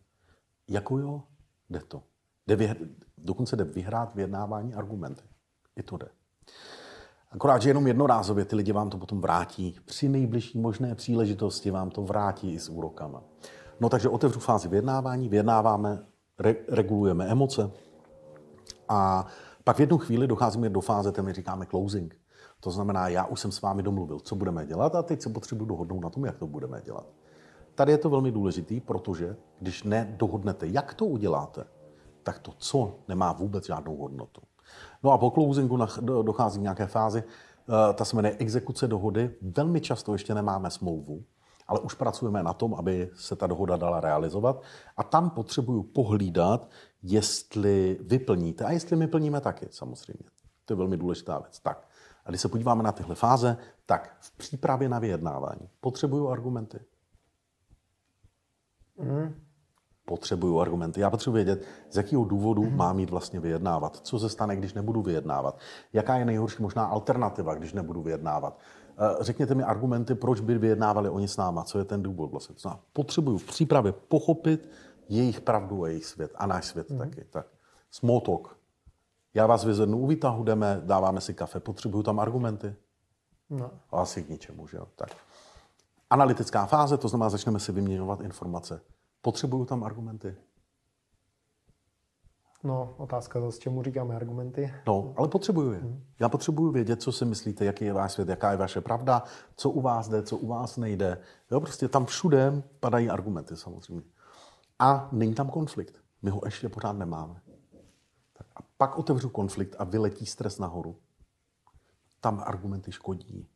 jako jo, jde to. Jde vyhr... Dokonce jde vyhrát vyjednávání argumenty. I to jde. Akorát, že jenom jednorázově ty lidi vám to potom vrátí. Při nejbližší možné příležitosti vám to vrátí i s úrokama. No takže otevřu fázi vyjednávání, vyjednáváme, re- regulujeme emoce a pak v jednu chvíli docházíme do fáze, které my říkáme closing. To znamená, já už jsem s vámi domluvil, co budeme dělat a teď se potřebuji dohodnout na tom, jak to budeme dělat. Tady je to velmi důležitý, protože když nedohodnete, jak to uděláte, tak to co nemá vůbec žádnou hodnotu. No a po closingu dochází k nějaké fázi, eh, ta se jmenuje exekuce dohody. Velmi často ještě nemáme smlouvu, ale už pracujeme na tom, aby se ta dohoda dala realizovat. A tam potřebuju pohlídat, jestli vyplníte a jestli my plníme taky, samozřejmě. To je velmi důležitá věc. Tak, a když se podíváme na tyhle fáze, tak v přípravě na vyjednávání potřebuju argumenty. Mm. Potřebuju argumenty. Já potřebuji vědět, z jakého důvodu mm. mám jít vlastně vyjednávat. Co se stane, když nebudu vyjednávat. Jaká je nejhorší možná alternativa, když nebudu vyjednávat. Eh, řekněte mi argumenty, proč by vyjednávali oni s náma, co je ten důvod vlastně. To znamená, potřebuju v přípravě pochopit jejich pravdu a jejich svět a náš svět mm. taky. Tak Smotok já vás vyzvednu u výtahu, jdeme, dáváme si kafe, potřebuju tam argumenty. No. A asi k ničemu, že jo? Tak. Analytická fáze, to znamená, začneme si vyměňovat informace. Potřebuju tam argumenty. No, otázka zase, čemu říkáme argumenty. No, ale potřebuju je. Hmm. Já potřebuju vědět, co si myslíte, jaký je váš svět, jaká je vaše pravda, co u vás jde, co u vás nejde. Jo, prostě tam všude padají argumenty samozřejmě. A není tam konflikt. My ho ještě pořád nemáme. Tak a pak otevřu konflikt a vyletí stres nahoru. Tam argumenty škodí.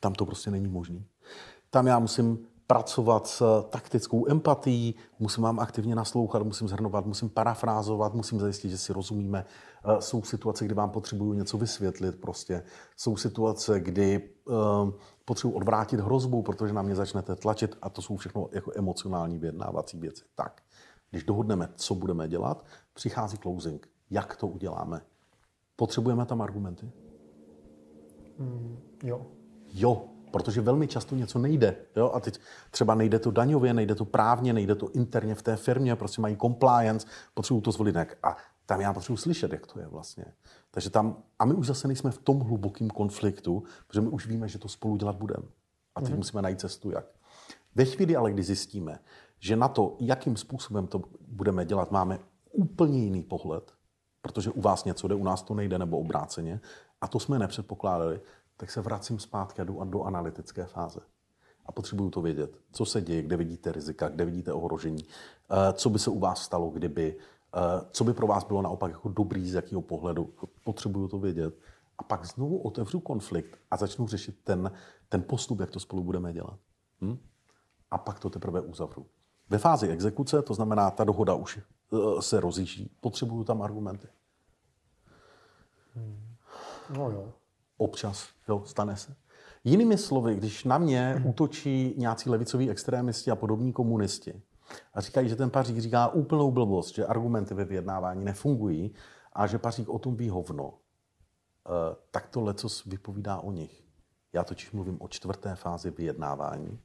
Tam to prostě není možné. Tam já musím pracovat s taktickou empatií, musím vám aktivně naslouchat, musím zhrnovat, musím parafrázovat, musím zajistit, že si rozumíme. Eh, jsou situace, kdy vám potřebuju něco vysvětlit prostě. Jsou situace, kdy um, eh, potřebuji odvrátit hrozbu, protože na mě začnete tlačit a to jsou všechno jako emocionální vyjednávací věci. Tak. Když dohodneme, co budeme dělat, přichází closing. Jak to uděláme? Potřebujeme tam argumenty? Mm, jo. Jo, protože velmi často něco nejde. Jo? A teď třeba nejde to daňově, nejde to právně, nejde to interně v té firmě, prostě mají compliance, potřebují to zvolit nějak. A tam já potřebuji slyšet, jak to je vlastně. Takže tam, a my už zase nejsme v tom hlubokém konfliktu, protože my už víme, že to spolu dělat budeme. A teď mm-hmm. musíme najít cestu, jak. Ve chvíli ale, kdy zjistíme, že na to, jakým způsobem to budeme dělat, máme úplně jiný pohled, protože u vás něco jde, u nás to nejde, nebo obráceně, a to jsme nepředpokládali, tak se vracím zpátky a jdu do analytické fáze. A potřebuju to vědět, co se děje, kde vidíte rizika, kde vidíte ohrožení, eh, co by se u vás stalo, kdyby, eh, co by pro vás bylo naopak jako dobrý, z jakého pohledu. Potřebuju to vědět. A pak znovu otevřu konflikt a začnu řešit ten, ten postup, jak to spolu budeme dělat. Hm? A pak to teprve uzavřu. Ve fázi exekuce, to znamená, ta dohoda už eh, se rozjíždí, potřebuju tam argumenty. Hmm. No jo. Občas, jo, stane se. Jinými slovy, když na mě hmm. útočí nějací levicoví extrémisti a podobní komunisti a říkají, že ten Pařík říká úplnou blbost, že argumenty ve vyjednávání nefungují a že Pařík o tom ví hovno, eh, tak to lecos vypovídá o nich. Já totiž mluvím o čtvrté fázi vyjednávání,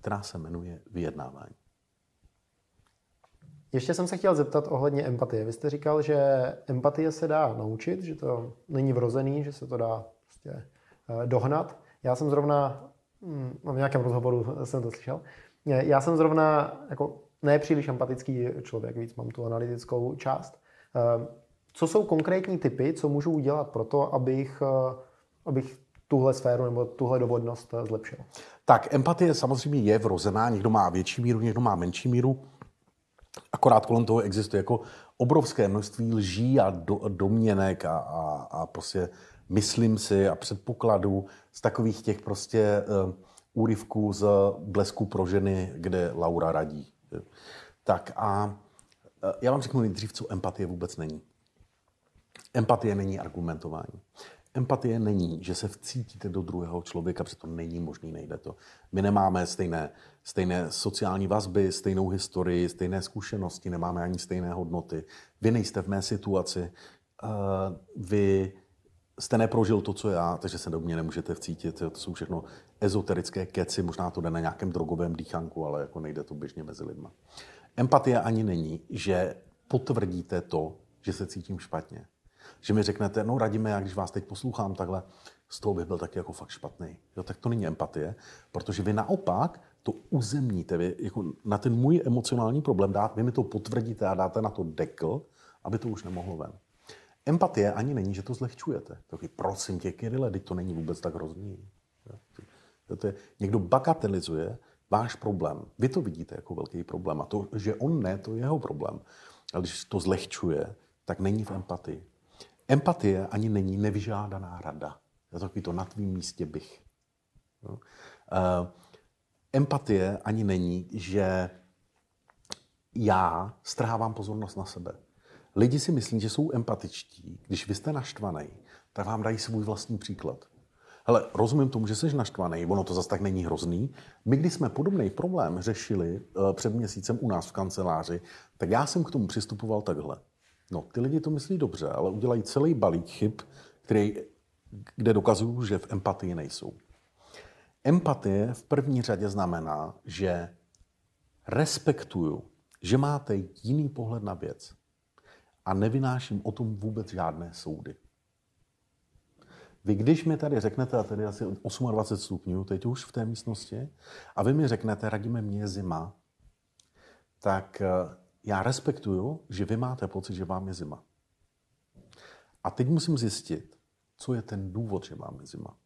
která se jmenuje vyjednávání. Ještě jsem se chtěl zeptat ohledně empatie. Vy jste říkal, že empatie se dá naučit, že to není vrozený, že se to dá prostě eh, dohnat. Já jsem zrovna, hm, no, v nějakém rozhovoru jsem to slyšel, já jsem zrovna jako nepříliš empatický člověk, víc mám tu analytickou část. Ehm, co jsou konkrétní typy, co můžu udělat pro to, abych, eh, abych tuhle sféru nebo tuhle dovodnost eh, zlepšil? Tak empatie samozřejmě je vrozená, někdo má větší míru, někdo má menší míru Akorát kolem toho existuje jako obrovské množství lží a do, doměnek a, a, a prostě myslím si a předpokladů z takových těch prostě uh, úryvků z Blesku pro ženy, kde Laura radí. Tak a eh, já vám řeknu nejdřív, co empatie vůbec není. Empatie není argumentování. Empatie není, že se vcítíte do druhého člověka, protože to není možný, nejde to. My nemáme stejné, stejné sociální vazby, stejnou historii, stejné zkušenosti, nemáme ani stejné hodnoty. Vy nejste v mé situaci, eh, vy jste neprožil to, co já, takže se do mě nemůžete vcítit. To jsou všechno ezoterické keci, možná to jde na nějakém drogovém dýchanku, ale jako nejde to běžně mezi lidma. Empatie ani není, že potvrdíte to, že se cítím špatně že mi řeknete, no radíme, já když vás teď poslouchám takhle, z toho bych byl taky jako fakt špatný. Jo, tak to není empatie, protože vy naopak to uzemníte, vy jako na ten můj emocionální problém dáte, vy mi to potvrdíte a dáte na to dekl, aby to už nemohlo ven. Empatie ani není, že to zlehčujete. Taky prosím tě, Kirile, teď to není vůbec tak hrozný. Jo, to je, někdo bagatelizuje váš problém. Vy to vidíte jako velký problém a to, že on ne, to je jeho problém. Ale když to zlehčuje, tak není v empatii. Empatie ani není nevyžádaná rada. Já takový to na tvým místě bych. No. Uh, empatie ani není, že já strhávám pozornost na sebe. Lidi si myslí, že jsou empatičtí. Když vy jste naštvaný, tak vám dají svůj vlastní příklad. Hele, rozumím tomu, že jsi naštvaný, ono to zase tak není hrozný. My, když jsme podobný problém řešili uh, před měsícem u nás v kanceláři, tak já jsem k tomu přistupoval takhle. No, ty lidi to myslí dobře, ale udělají celý balík chyb, který, kde dokazují, že v empatii nejsou. Empatie v první řadě znamená, že respektuju, že máte jiný pohled na věc a nevynáším o tom vůbec žádné soudy. Vy, když mi tady řeknete, a tady asi 28 stupňů, teď už v té místnosti, a vy mi řeknete, radíme, mě je zima, tak já respektuju, že vy máte pocit, že vám je zima. A teď musím zjistit, co je ten důvod, že vám je zima.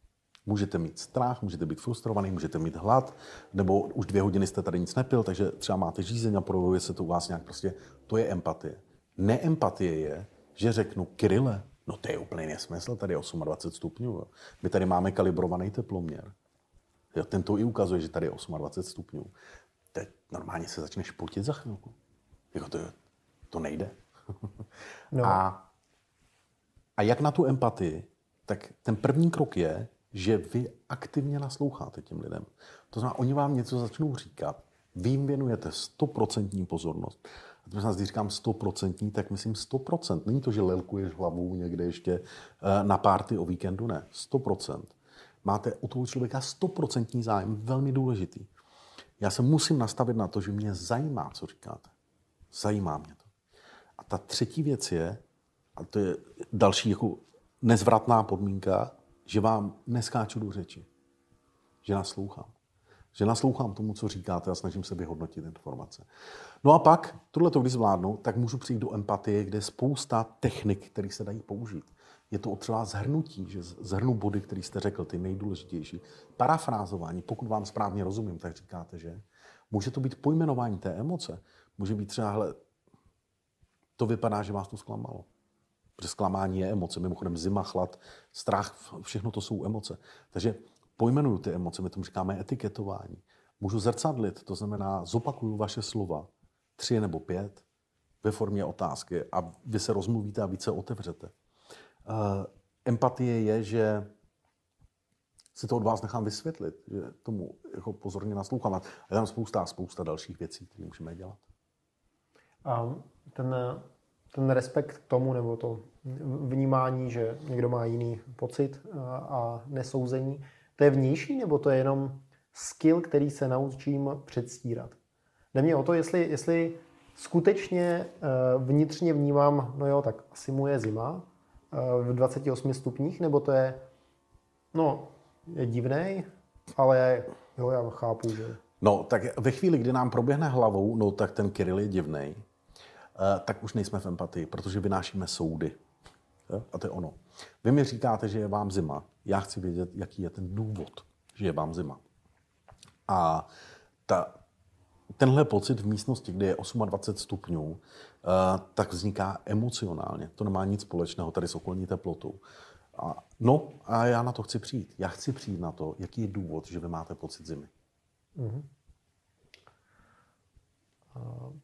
Můžete mít strach, můžete být frustrovaný, můžete mít hlad, nebo už dvě hodiny jste tady nic nepil, takže třeba máte žízeň a projevuje se to u vás nějak prostě. To je empatie. Neempatie je, že řeknu Kirile, no to je úplný nesmysl, tady je 28 stupňů. Jo. My tady máme kalibrovaný teploměr. Jo, ten to i ukazuje, že tady je 28 stupňů. Teď normálně se začneš potit za chvilku. Jako to, to nejde. No. A, a jak na tu empatii, tak ten první krok je, že vy aktivně nasloucháte těm lidem. To znamená, oni vám něco začnou říkat, vy jim věnujete stoprocentní pozornost. A to když říkám stoprocentní, tak myslím 100%. Není to, že lelkuješ hlavu někde ještě eh, na párty o víkendu, ne. 100%. Máte u toho člověka stoprocentní zájem, velmi důležitý. Já se musím nastavit na to, že mě zajímá, co říkáte. Zajímá mě to. A ta třetí věc je, a to je další jako nezvratná podmínka, že vám neskáču do řeči. Že naslouchám. Že naslouchám tomu, co říkáte a snažím se vyhodnotit informace. No a pak, tohle to když zvládnu, tak můžu přijít do empatie, kde je spousta technik, které se dají použít. Je to třeba zhrnutí, že zhrnu body, které jste řekl, ty nejdůležitější. Parafrázování, pokud vám správně rozumím, tak říkáte, že může to být pojmenování té emoce může být třeba, hele, to vypadá, že vás to zklamalo. Protože zklamání je emoce, mimochodem zima, chlad, strach, všechno to jsou emoce. Takže pojmenuju ty emoce, my tomu říkáme etiketování. Můžu zrcadlit, to znamená, zopakuju vaše slova, tři nebo pět, ve formě otázky a vy se rozmluvíte a více otevřete. Uh, empatie je, že si to od vás nechám vysvětlit, že tomu jako pozorně naslouchám. A je tam spousta spousta dalších věcí, které můžeme dělat. A ten, ten respekt k tomu, nebo to vnímání, že někdo má jiný pocit a nesouzení, to je vnější, nebo to je jenom skill, který se naučím předstírat? Jde mě o to, jestli, jestli skutečně e, vnitřně vnímám, no jo, tak asi mu je zima e, v 28 stupních, nebo to je, no, je divný, ale jo, já chápu, že... No, tak ve chvíli, kdy nám proběhne hlavou, no tak ten Kiril je divný. Eh, tak už nejsme v empatii, protože vynášíme soudy. Eh, a to je ono. Vy mi říkáte, že je vám zima. Já chci vědět, jaký je ten důvod, že je vám zima. A ta, tenhle pocit v místnosti, kde je 28 stupňů, eh, tak vzniká emocionálně. To nemá nic společného tady s okolní teplotou. A, no a já na to chci přijít. Já chci přijít na to, jaký je důvod, že vy máte pocit zimy. Mm-hmm.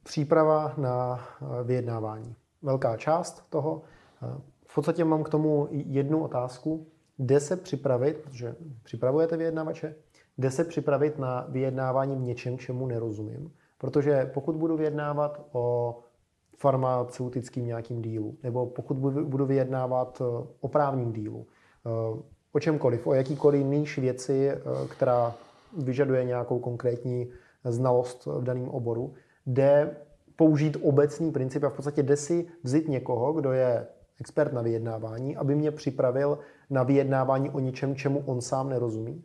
Příprava na eh, vyjednávání. Velká část toho. Eh, v podstatě mám k tomu jednu otázku. Kde se připravit, protože připravujete vyjednavače, kde se připravit na vyjednávání v něčem, čemu nerozumím. Protože pokud budu vyjednávat o farmaceutickým nějakým dílu, nebo pokud budu vyjednávat eh, o právním dílu, o čemkoliv, o jakýkoliv níž věci, která vyžaduje nějakou konkrétní znalost v daném oboru, jde použít obecný princip a v podstatě jde si vzít někoho, kdo je expert na vyjednávání, aby mě připravil na vyjednávání o něčem, čemu on sám nerozumí?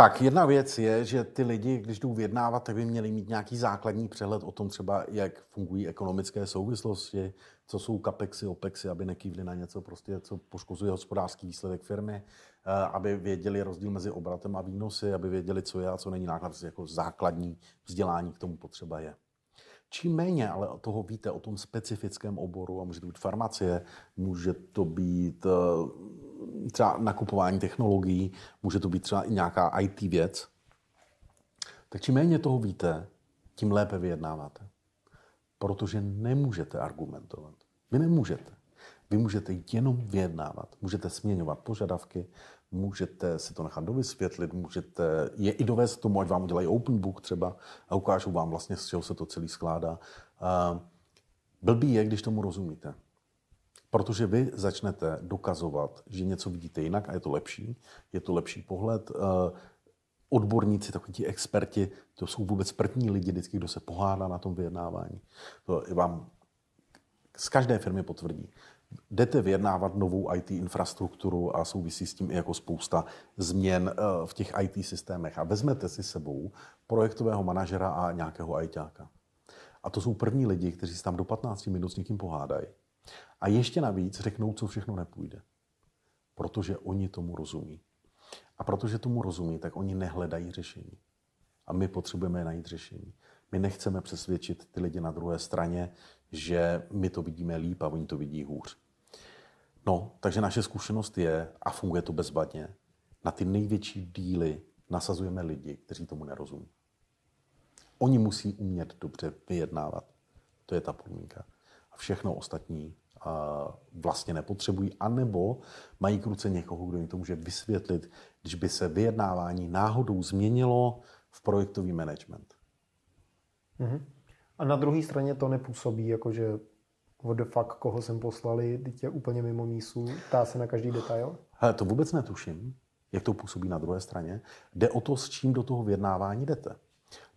Tak jedna věc je, že ty lidi, když jdou vyjednávat, tak by měli mít nějaký základní přehled o tom třeba, jak fungují ekonomické souvislosti, co jsou kapexy, opexy, aby nekývli na něco, prostě, co poškozuje hospodářský výsledek firmy, eh, aby věděli rozdíl mezi obratem a výnosy, aby věděli, co je a co není náklad, jako základní vzdělání k tomu potřeba je. Čím méně ale toho víte o tom specifickém oboru, a může to být farmacie, může to být eh, třeba nakupování technologií, může to být třeba i nějaká IT věc. Tak čím méně toho víte, tím lépe vyjednáváte. Protože nemůžete argumentovat. Vy nemůžete. Vy můžete jenom vyjednávat. Můžete směňovat požadavky, můžete si to nechat dovysvětlit, můžete je i dovést k tomu, ať vám udělají open book třeba a ukážu vám vlastně, z čeho se to celý skládá. Eh, blbý je, když tomu rozumíte. Protože vy začnete dokazovat, že něco vidíte jinak a je to lepší, je to lepší pohled. Eh, odborníci, takoví ti experti, to jsou vůbec první lidi, vždycky, kdo se pohádá na tom vyjednávání. To vám z každé firmy potvrdí. Jdete vyjednávat novou IT infrastrukturu a souvisí s tím i jako spousta změn eh, v těch IT systémech. A vezmete si sebou projektového manažera a nějakého ITáka. A to jsou první lidi, kteří se tam do 15 minut s někým pohádají a ještě navíc řeknou, co všechno nepůjde. Protože oni tomu rozumí. A protože tomu rozumí, tak oni nehledají řešení. A my potřebujeme najít řešení. My nechceme přesvědčit ty lidi na druhé straně, že my to vidíme líp a oni to vidí hůř. No, takže naše zkušenost je, a funguje to bezvadně, na ty největší díly nasazujeme lidi, kteří tomu nerozumí. Oni musí umět dobře vyjednávat. To je ta podmínka. A všechno ostatní vlastně nepotřebují, anebo mají k ruce někoho, kdo jim to může vysvětlit, když by se vyjednávání náhodou změnilo v projektový management. Mm-hmm. A na druhé straně to nepůsobí, jakože what the fuck, koho jsem poslali, teď je úplně mimo mísu, ptá se na každý detail? Hele, to vůbec netuším, jak to působí na druhé straně. Jde o to, s čím do toho vyjednávání jdete.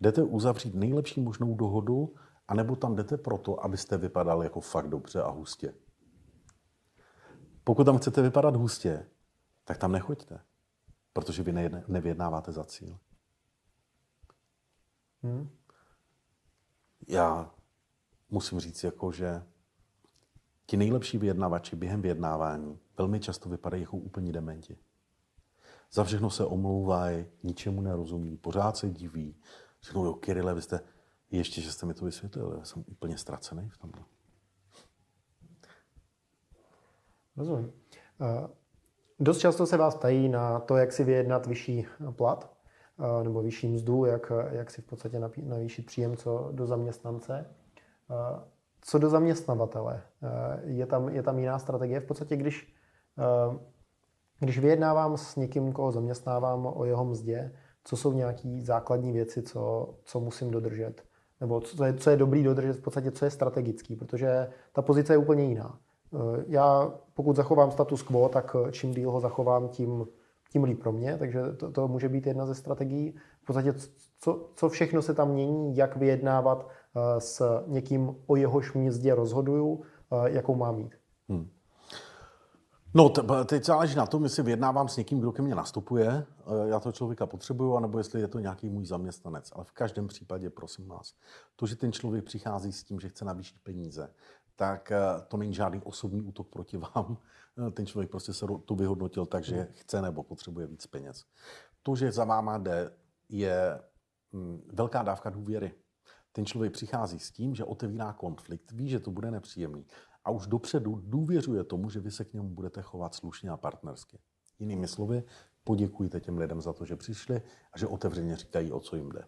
Jdete uzavřít nejlepší možnou dohodu a nebo tam jdete proto, abyste vypadal jako fakt dobře a hustě. Pokud tam chcete vypadat hustě, tak tam nechoďte, protože vy nevyjednáváte za cíl. Hmm. Já musím říct, jako, že ti nejlepší vyjednavači během vyjednávání velmi často vypadají jako úplně dementi. Za všechno se omlouvají, ničemu nerozumí, pořád se diví. Řeknou, jo, Kirile, vy jste ještě, že jste mi to vysvětlil, já jsem úplně ztracený v tomhle. Rozumím. Eh, dost často se vás ptají na to, jak si vyjednat vyšší plat eh, nebo vyšší mzdu, jak, jak si v podstatě navýšit příjem co do zaměstnance. Eh, co do zaměstnavatele? Je tam, je tam jiná strategie? V podstatě, když, když vyjednávám s někým, koho zaměstnávám o jeho mzdě, co jsou nějaké základní věci, co, co musím dodržet? nebo co je, co je dobrý dodržet, v podstatě co je strategický, protože ta pozice je úplně jiná. Eh, já pokud zachovám status quo, tak eh, čím díl ho zachovám, tím, tím líp pro mě, takže to, to může být jedna ze strategií. V podstatě co, co všechno se tam mění, jak vyjednávat eh, s někým, o jehož mězdě rozhoduju, jakou mám mít. No, teď záleží na tom, jestli vyjednávám s někým, kdo ke mně nastupuje, eh, já toho člověka potřebuju, anebo jestli je to nějaký můj zaměstnanec. Ale v každém případě, prosím vás, to, že ten člověk přichází s tím, že chce navýšit peníze, tak eh, to není žádný osobní útok proti [laughs] vám. Eh, ten člověk prostě se to vyhodnotil tak, že chce nebo potřebuje víc peněz. To, že za váma jde, je mm, velká dávka důvěry. Ten člověk přichází s tím, že otevírá konflikt, ví, že to bude nepříjemný, a už dopředu důvěřuje tomu, že vy se k němu budete chovat slušně a partnersky. Jinými slovy, poděkujte těm lidem za to, že přišli a že otevřeně říkají, o co jim jde.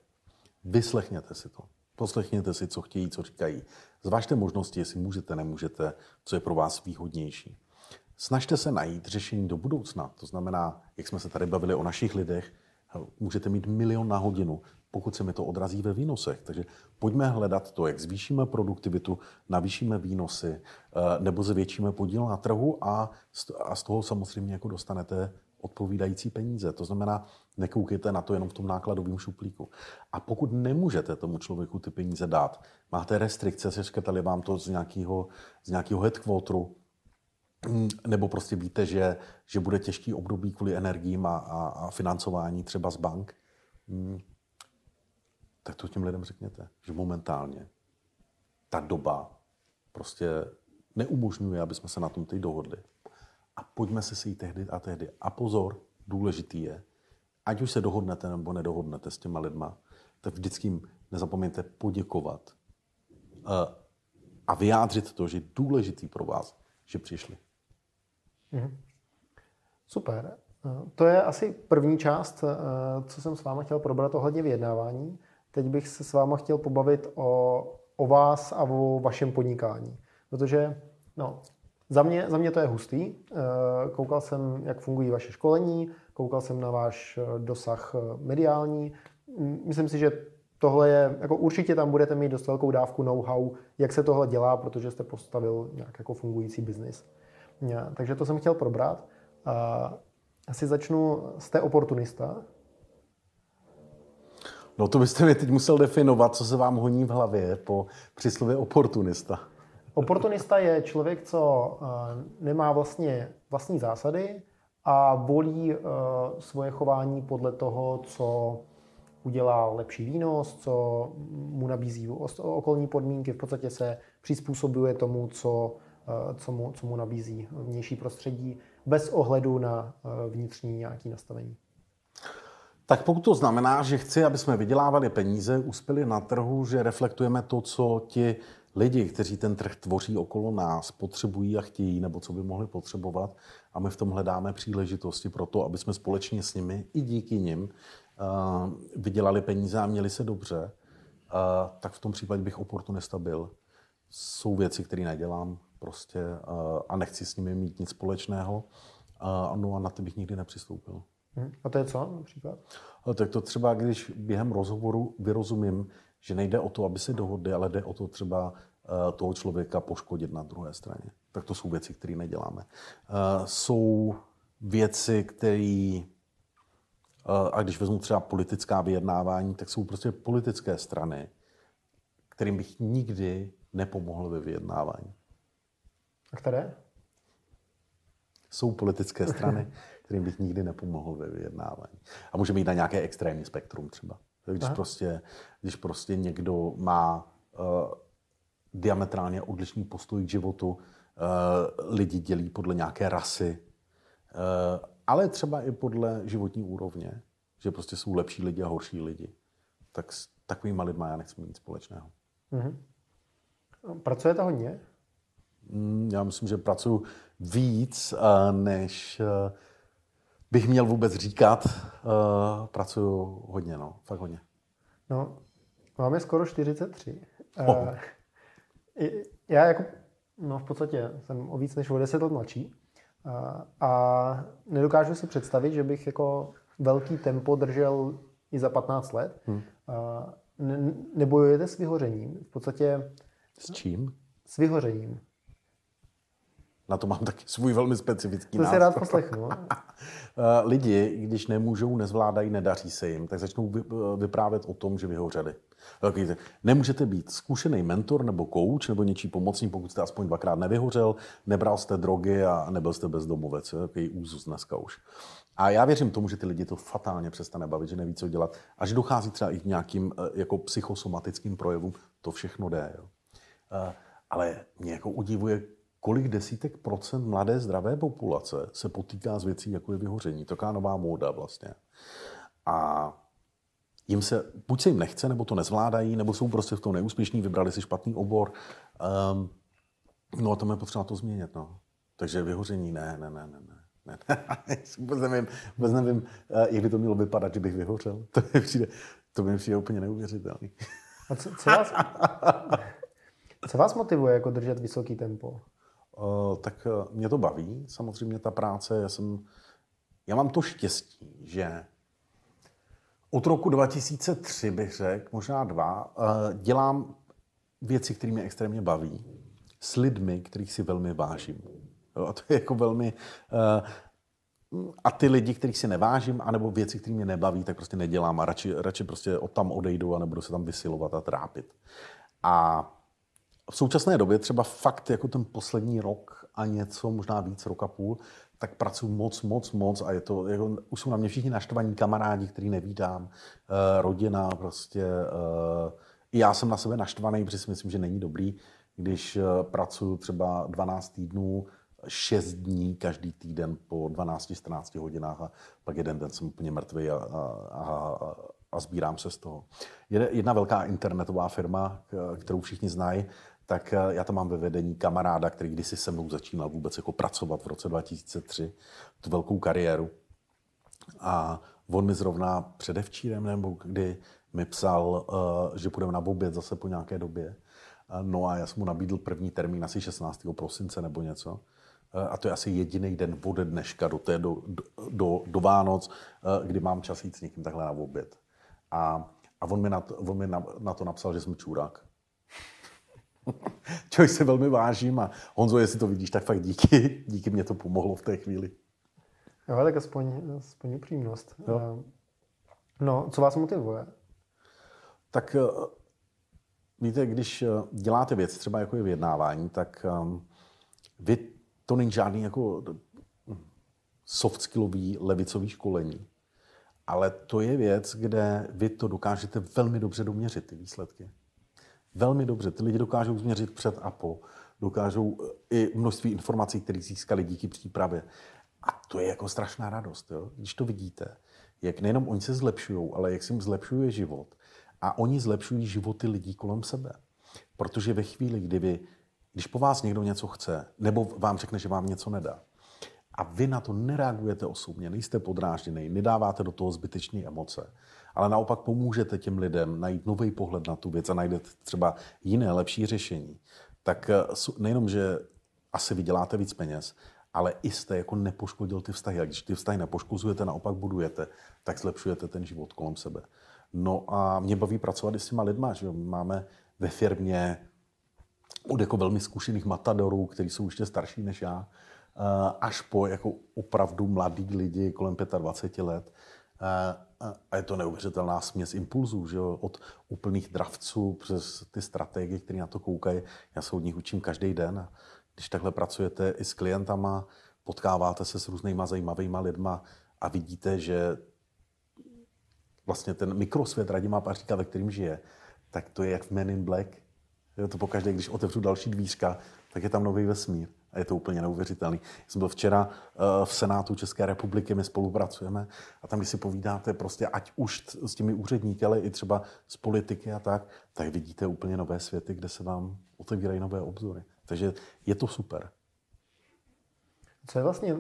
Vyslechněte si to. Poslechněte si, co chtějí, co říkají. Zvažte možnosti, jestli můžete, nemůžete, co je pro vás výhodnější. Snažte se najít řešení do budoucna. To znamená, jak jsme se tady bavili o našich lidech, můžete mít milion na hodinu, pokud se mi to odrazí ve výnosech. Takže pojďme hledat to, jak zvýšíme produktivitu, navýšíme výnosy eh, nebo zvětšíme podíl na trhu a z toho samozřejmě jako dostanete odpovídající peníze. To znamená, nekoukejte na to jenom v tom nákladovém šuplíku. A pokud nemůžete tomu člověku ty peníze dát, máte restrikce, seškrtali vám to z nějakého, z nějakého headquarteru, mm, nebo prostě víte, že, že bude těžký období kvůli energiím a, a, a financování třeba z bank, mm, tak to těm lidem řekněte, že momentálně ta doba prostě neumožňuje, aby jsme se na tom teď dohodli. A pojďme se sejít tehdy a tehdy. A pozor, důležitý je, ať už se dohodnete nebo nedohodnete s těma lidma, tak vždycky jim nezapomeňte poděkovat eh, a vyjádřit to, že je důležitý pro vás, že přišli. Mhm. Super. Eh, to je asi první část, eh, co jsem s váma chtěl probrat ohledně vyjednávání. Teď bych se s váma chtěl pobavit o, o vás a o vašem podnikání. Protože no, za, mě, za mě to je hustý. Eh, koukal jsem, jak fungují vaše školení, koukal jsem na váš eh, dosah eh, mediální. Myslím si, že tohle je, jako určitě tam budete mít dost velkou dávku know-how, jak se tohle dělá, protože jste postavil nějak jako fungující biznis. Takže to jsem chtěl probrat. Asi začnu, jste oportunista, No to byste mi teď musel definovat, co se vám honí v hlavě po příslově oportunista. Oportunista je člověk, co eh, nemá vlastně vlastní zásady a volí eh, svoje chování podle toho, co udělá lepší výnos, co mu nabízí okolní podmínky, v podstatě se přizpůsobuje tomu, co, eh, co, mu, co mu nabízí vnější prostředí, bez ohledu na vnitřní nějaké nastavení. Tak pokud to znamená, že chci, aby jsme vydělávali peníze, uspěli na trhu, že reflektujeme to, co ti lidi, kteří ten trh tvoří okolo nás, potřebují a chtějí, nebo co by mohli potřebovat, a my v tom hledáme příležitosti pro to, aby jsme společně s nimi i díky nim eh, vydělali peníze a měli se dobře, eh, tak v tom případě bych oportunista byl. Jsou věci, které nedělám prostě eh, a nechci s nimi mít nic společného. No a na ty bych nikdy nepřistoupil. Hm? A to je co například? Ale no, tak to třeba, když během rozhovoru vyrozumím, že nejde o to, aby se dohodli, ale jde o to třeba eh, toho člověka poškodit na druhé straně. Tak to jsou věci, které neděláme. Eh, jsou věci, které eh, a když vezmu třeba politická vyjednávání, tak jsou prostě politické strany, kterým bych nikdy nepomohl ve vyjednávání. A které? Jsou politické strany, [laughs] kterým bych nikdy nepomohl ve vyjednávání. A může mít na nějaké extrémní spektrum třeba. Když, prostě, když prostě někdo má uh, diametrálně odlišný postoj k životu, uh, lidi dělí podle nějaké rasy, uh, ale třeba i podle životní úrovně, že prostě jsou lepší lidi a horší lidi. Tak s takovými lidmi já nechci mít nic společného. Mm-hmm. Pracujete hodně? Mm, já myslím, že pracuji víc, než bych měl vůbec říkat. Uh, pracuju hodně, no, fakt hodně. No, máme skoro 43. Eh, oh. Uh, já jako, no v podstatě jsem o víc než o 10 let mladší uh, a nedokážu si představit, že bych jako velký tempo držel i za 15 let. Hmm. Ne, nebojujete s vyhořením? V podstatě... S čím? S vyhořením na to mám taky svůj velmi specifický názor. To si rád poslechnu. [laughs] Eh, lidi, když nemůžou, nezvládají, nedaří se jim, tak začnou eh, vyprávět o tom, že vyhořeli. Nemůžete být zkušený mentor nebo coach nebo něčí pomocník, pokud jste aspoň dvakrát nevyhořel, nebral jste drogy a nebyl jste bezdomovec. To je takový úzus dneska už. A já věřím tomu, že ty lidi to fatálně přestane bavit, že neví, co dělat. A že dochází třeba i k nějakým eh, jako psychosomatickým projevům. To všechno jde. Jo. Ale mě jako udivuje, kolik desítek procent mladé zdravé populace se potýká s věcí, jako je vyhoření. Taková nová móda vlastně. A jim se, buď se jim nechce, nebo to nezvládají, nebo jsou prostě v tom neúspěšní, vybrali si špatný obor. Um, no a tam je potřeba to změnit, no. Takže vyhoření ne, ne, ne, ne, ne. [laughs] ne. vůbec nevím, vůbec nevím, eh, jak by to mělo vypadat, že bych vyhořel. [laughs] To mi přijde, to mi přijde úplně neuvěřitelný. A co, co, vás, co vás motivuje jako držet vysoký tempo? Eh, tak eh, mě to baví. Samozřejmě ta práce, já jsem, já mám to štěstí, že od roku 2003 bych řekl, možná dva, eh, dělám věci, které mě extrémně baví, s lidmi, kterých si velmi vážím. a to je jako velmi... A ty lidi, kterých si nevážím, anebo věci, které mě nebaví, tak prostě nedělám a radši, radši prostě od tam odejdu a nebudu se tam vysilovat a trápit. A v současné době třeba fakt jako ten poslední rok a něco, možná víc, roka a půl, tak pracuji moc, moc, moc a je to, jako, už jsou na mě všichni naštvaní kamarádi, který nevídám, eh, rodina prostě. Eh, já jsem na sebe naštvaný, protože si myslím, že není dobrý, když eh, pracuji třeba 12 týdnů, 6 dní každý týden po 12-14 hodinách a pak jeden den jsem úplně mrtvý a, a, a, a sbírám se z toho. Jedna velká internetová firma, eh, kterou všichni znají, tak eh, já to mám ve vedení kamaráda, který kdysi se mnou začínal vůbec jako pracovat v roce 2003, tu velkou kariéru. A on mi zrovna předevčírem nebo kdy mi psal, eh, že půjdeme na oběd zase po nějaké době. Eh, no a já jsem mu nabídl první termín asi 16. prosince nebo něco. A to je asi jediný den ode dneška do, té, do, do, do Vánoc, kdy mám čas jít s někým takhle na oběd. A, a on mi, na to, on mi na, na to napsal, že jsem čůrak. [laughs] čehož se velmi vážím a Honzo, jestli to vidíš, tak fakt díky, [laughs] díky mě to pomohlo v té chvíli. Jo, tak aspoň, aspoň upřímnost. Jo. Eh, no, co vás motivuje? Tak eh, víte, když eh, děláte věc, třeba jako je vyjednávání, tak ehm, vy, to není žádný jako soft skillový levicový školení. Ale to je věc, kde vy to dokážete velmi dobře doměřit, ty výsledky velmi dobře. Ty lidi dokážou změřit před a po. Dokážou eh, i množství informací, které získali díky přípravě. A to je jako strašná radost, jo? když to vidíte. Jak nejenom oni se zlepšují, ale jak se jim zlepšuje život. A oni zlepšují životy lidí kolem sebe. Protože ve chvíli, kdy vy, když po vás někdo něco chce, nebo vám řekne, že vám něco nedá, a vy na to nereagujete osobně, nejste podrážděný, nedáváte do toho zbytečné emoce, ale naopak pomůžete těm lidem najít nový pohled na tu věc a najdete třeba jiné, lepší řešení, tak eh, nejenom, že asi vyděláte víc peněz, ale i jste jako nepoškodil ty vztahy. A když ty vztahy nepoškozujete, naopak budujete, tak zlepšujete ten život kolem sebe. No a mě baví pracovat s těma lidma, že máme ve firmě od jako velmi zkušených matadorů, kteří jsou ještě starší než já, eh, až po jako opravdu mladý lidi kolem 25 let. Eh, a je to neuvěřitelná směs impulzů, že jo? od úplných dravců přes ty strategie, které na to koukají. Já se od nich učím každý den. Když takhle pracujete i s klientama, potkáváte se s různýma zajímavýma lidma a vidíte, že vlastně ten mikrosvět Radima Paříka, ve kterým žije, tak to je jak v Men in Black. Je to pokaždé, když otevřu další dvířka, tak je tam nový vesmír. A je to úplně neuvěřitelný. Jsem byl včera eh, v Senátu České republiky, my spolupracujeme a tam, když si povídáte prostě, ať už s těmi úředníky, ale i třeba s politiky a tak, tak vidíte úplně nové světy, kde se vám otevírají nové obzory. Takže je to super. Co je vlastně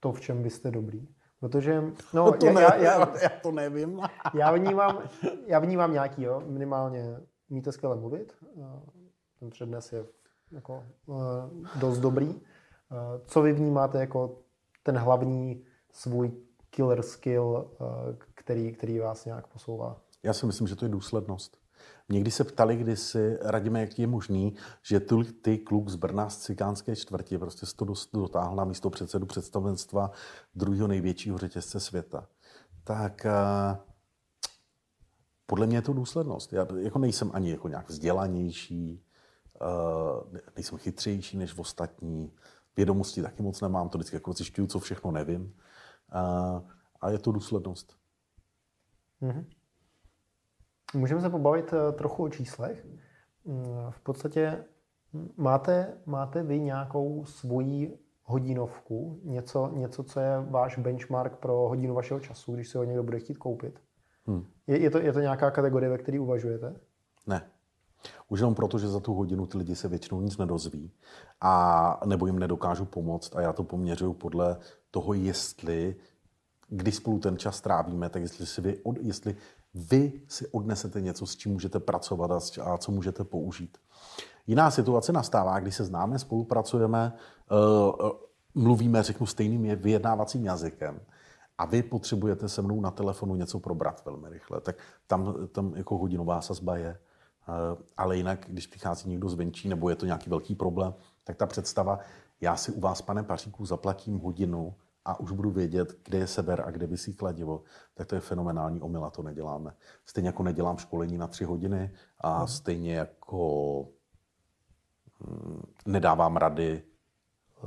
to, v čem byste dobrý? Protože, no, no [laughs] to já, ne, já, já, [laughs] já, to nevím. [laughs] já vnímám, já vnímám nějaký, jo, minimálně umíte skvěle mluvit, eh, ten přednes je jako eh, dost dobrý. Eh, co vy vnímáte jako ten hlavní svůj killer skill, eh, který, který vás nějak posouvá? Já si myslím, že to je důslednost. Někdy se ptali si radíme, jak je možný, že tu, ty kluk z Brna z cikánské čtvrti prostě to dotáhl na místo předsedu představenstva druhého největšího řetězce světa. Tak podle mě je to důslednost. Já jako nejsem ani jako nějak vzdělanější, Eh, nejsem chytřejší než ostatní, vědomosti taky moc nemám, to vždycky jako zjišťuju, co všechno nevím. Eh, a je to důslednost. Mm-hmm. Můžeme se pobavit eh, trochu o číslech. Mm, v podstatě hm, máte, máte vy nějakou svoji hodinovku, něco, něco, co je váš benchmark pro hodinu vašeho času, když se ho někdo bude chtít koupit? Hmm. Je, je, to, je to nějaká kategorie, ve které uvažujete? Ne. Už jenom proto, že za tu hodinu ty lidi se většinou nic nedozví a nebo jim nedokážu pomoct a já to poměřuju podle toho, jestli když spolu ten čas trávíme, tak jestli, si vy, od, jestli vy si odnesete něco, s čím můžete pracovat a, a co můžete použít. Jiná situace nastává, když se známe, spolupracujeme, eh, eh, mluvíme, řeknu, stejným vyjednávacím jazykem a vy potřebujete se mnou na telefonu něco probrat velmi rychle, tak tam, tam jako hodinová sazba je. Eh, ale jinak, když přichází někdo zvenčí nebo je to nějaký velký problém, tak ta představa, já si u vás, pane Paříku, zaplatím hodinu a už budu vědět, kde je sever a kde vysí kladivo, tak to je fenomenální a to neděláme. Stejně jako nedělám školení na tři hodiny a hmm. stejně jako hm, nedávám rady eh,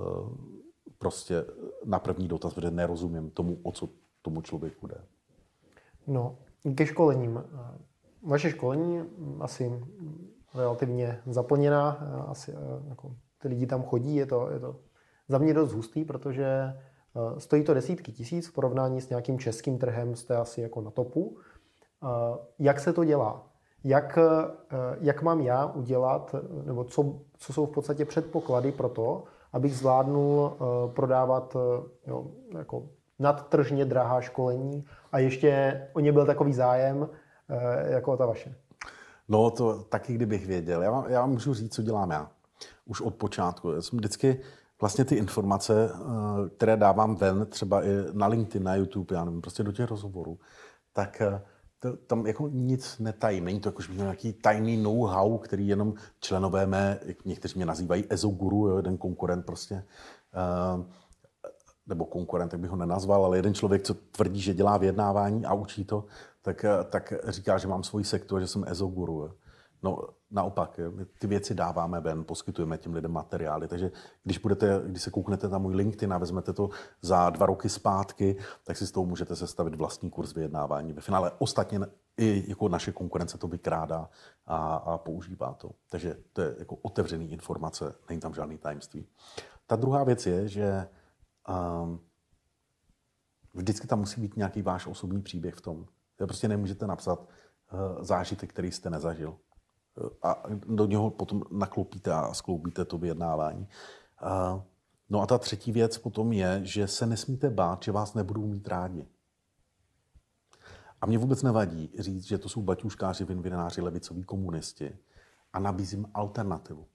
prostě na první dotaz, protože nerozumím tomu, o co tomu člověku jde. No, ke školením. Vaše školení mm, asi mm, relativně zaplněná, eh, asi eh, jako, ty lidi tam chodí, je to, je to za mě dost hustý, protože eh, stojí to desítky tisíc v porovnání s nějakým českým trhem, jste asi jako na topu. Jak se to dělá? Jak, jak mám já udělat, nebo co, co jsou v podstatě předpoklady pro to, abych zvládnul prodávat jo, jako nadtržně drahá školení a ještě o ně byl takový zájem, Eh, jako ta vaše? No to taky, kdybych věděl. Já vám, já vám můžu říct, co dělám já. Už od počátku. Já jsem vždycky vlastně ty informace, eh, které dávám ven, třeba i na LinkedIn, na YouTube, já nevím, prostě do těch rozhovorů, tak eh, to, tam jako nic netají. Není to jako, že nějaký tajný know-how, který jenom členové mé, někteří mě nazývají ezoguru, jo, jeden konkurent prostě, nebo konkurent, tak bych ho nenazval, ale jeden člověk, co tvrdí, že dělá vyjednávání a učí to, tak, eh, tak říká, že mám svůj a že jsem ezoguru. No naopak, my ty věci dáváme ven, poskytujeme těm lidem materiály, takže když, budete, když se kouknete na můj LinkedIn a vezmete to za dva roky zpátky, tak si s tou můžete sestavit vlastní kurz vyjednávání. Ve finále ostatně i jako naše konkurence to vykrádá a, a používá to. Takže to je jako otevřený informace, není tam žádný tajemství. Ta druhá věc je, že um, vždycky tam musí být nějaký váš osobní příběh v tom prostě nemůžete napsat eh, zážitek, který jste nezažil. Eh, a do něho potom naklopíte a skloubíte to vyjednávání. Eh, no a ta třetí věc potom je, že se nesmíte bát, že vás nebudou mít rádi. A mě vůbec nevadí říct, že to jsou baťuškáři, vinvináři, levicoví komunisti a nabízím alternativu.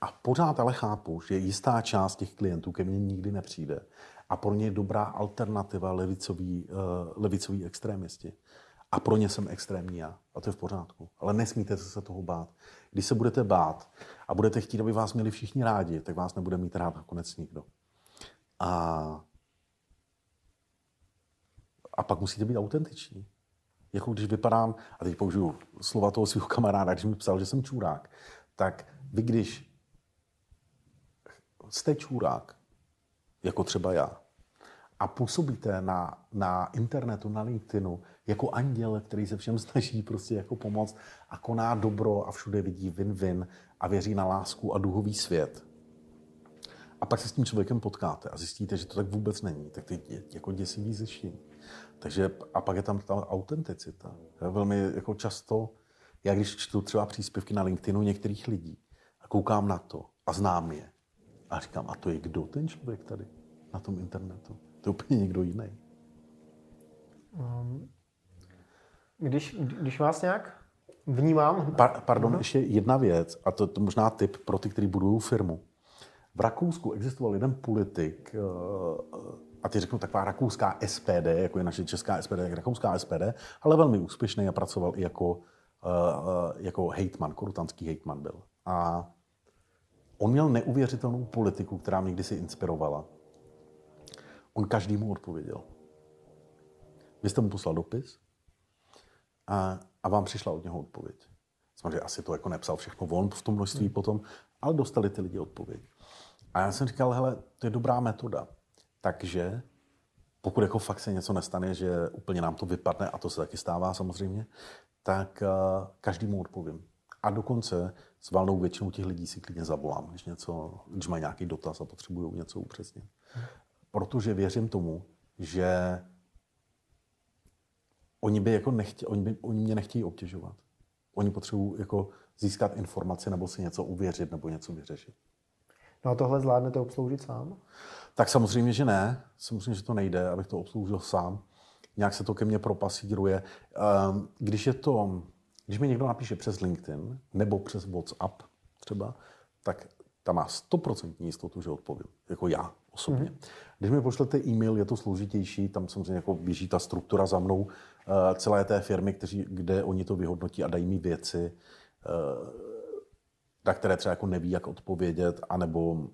A pořád ale chápu, že jistá část těch klientů ke mně nikdy nepřijde a pro ně je dobrá alternativa levicový uh, levicový extrémisti. A pro ně jsem extrémní já. A to je v pořádku. Ale nesmíte se toho bát. Když se budete bát a budete chtít, aby vás měli všichni rádi, tak vás nebude mít rád nakonec nikdo. A, a pak musíte být autentiční. Jako když vypadám, a teď použiju slova toho svého kamaráda, když mi psal, že jsem čurák, tak vy, když jste čurák, jako třeba já, a působíte na, na internetu, na LinkedInu jako anděl, který se všem snaží prostě jako pomoct a koná dobro a všude vidí win-win a věří na lásku a duhový svět. A pak se s tím člověkem potkáte a zjistíte, že to tak vůbec není. Tak to je jako děsivý zjištění. Takže a pak je tam ta autenticita. Velmi jako často, já když čtu třeba příspěvky na LinkedInu některých lidí a koukám na to a znám je a říkám, a to je kdo ten člověk tady na tom internetu? To je úplně někdo jiný. Um, když, když vás nějak vnímám... Par, pardon, uh ještě jedna věc, a to, to možná tip pro ty, kteří budují firmu. V Rakousku existoval jeden politik, eh, a ty řeknu taková rakouská SPD, jako je naše česká SPD, tak rakouská SPD, ale velmi úspěšný a pracoval i jako, eh, eh, jako hejtman, korutanský hejtman byl. A on měl neuvěřitelnou politiku, která mě kdysi inspirovala. On každému odpověděl. Vy jste mu poslal dopis a, a vám přišla od něho odpověď. Samozřejmě asi to jako nepsal všechno on v tom množství hmm. potom, ale dostali ty lidi odpověď. A já jsem říkal, hele, to je dobrá metoda. Takže pokud jako fakt se něco nestane, že úplně nám to vypadne, a to se taky stává samozřejmě, tak uh, každému odpovím. A dokonce s valnou většinou těch lidí si klidně zavolám, když, něco, když mají nějaký dotaz a potřebují něco upřesnit. Hmm protože věřím tomu, že oni by jako nechtě, oni, by, oni mě nechtějí obtěžovat. Oni potřebují jako získat informace nebo si něco uvěřit nebo něco vyřešit. No a tohle zvládnete obsloužit sám? Tak samozřejmě, že ne. Samozřejmě, že to nejde, abych to obsloužil sám. Nějak se to ke mně propasíruje. Ehm, když je to, když mi někdo napíše přes LinkedIn nebo přes WhatsApp třeba, tak ta má stoprocentní jistotu, že odpovím. Jako já osobně. Mm-hmm. Když mi pošlete e-mail, je to složitější, tam samozřejmě jako běží ta struktura za mnou uh, celé té firmy, kteří, kde oni to vyhodnotí a dají mi věci, uh, na které třeba jako neví, jak odpovědět, anebo,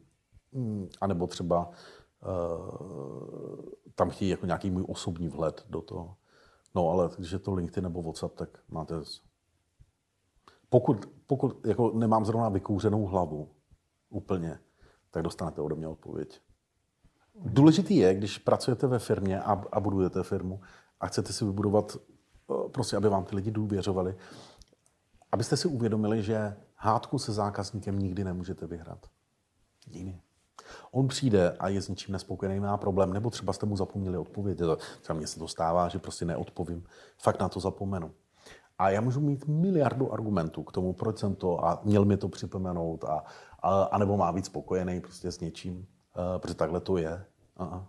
mm, anebo třeba uh, tam chtějí jako nějaký můj osobní vhled do toho. No ale když je to LinkedIn nebo WhatsApp, tak máte... Pokud, pokud jako nemám zrovna vykouřenou hlavu, úplně, tak dostanete ode mě odpověď. Důležitý je, když pracujete ve firmě a, a budujete firmu a chcete si vybudovat, eh, prostě, aby vám ty lidi důvěřovali, abyste si uvědomili, že hádku se zákazníkem nikdy nemůžete vyhrát. Nikdy. On přijde a je s ničím nespokojený, má problém, nebo třeba jste mu zapomněli odpovědět. Třeba mně se to stává, že prostě neodpovím. Fakt na to zapomenu. A já můžu mít miliardu argumentů k tomu, proč jsem to a měl mi to připomenout, a, a, a nebo má být spokojený prostě s něčím, uh, protože takhle to je. Uh-uh.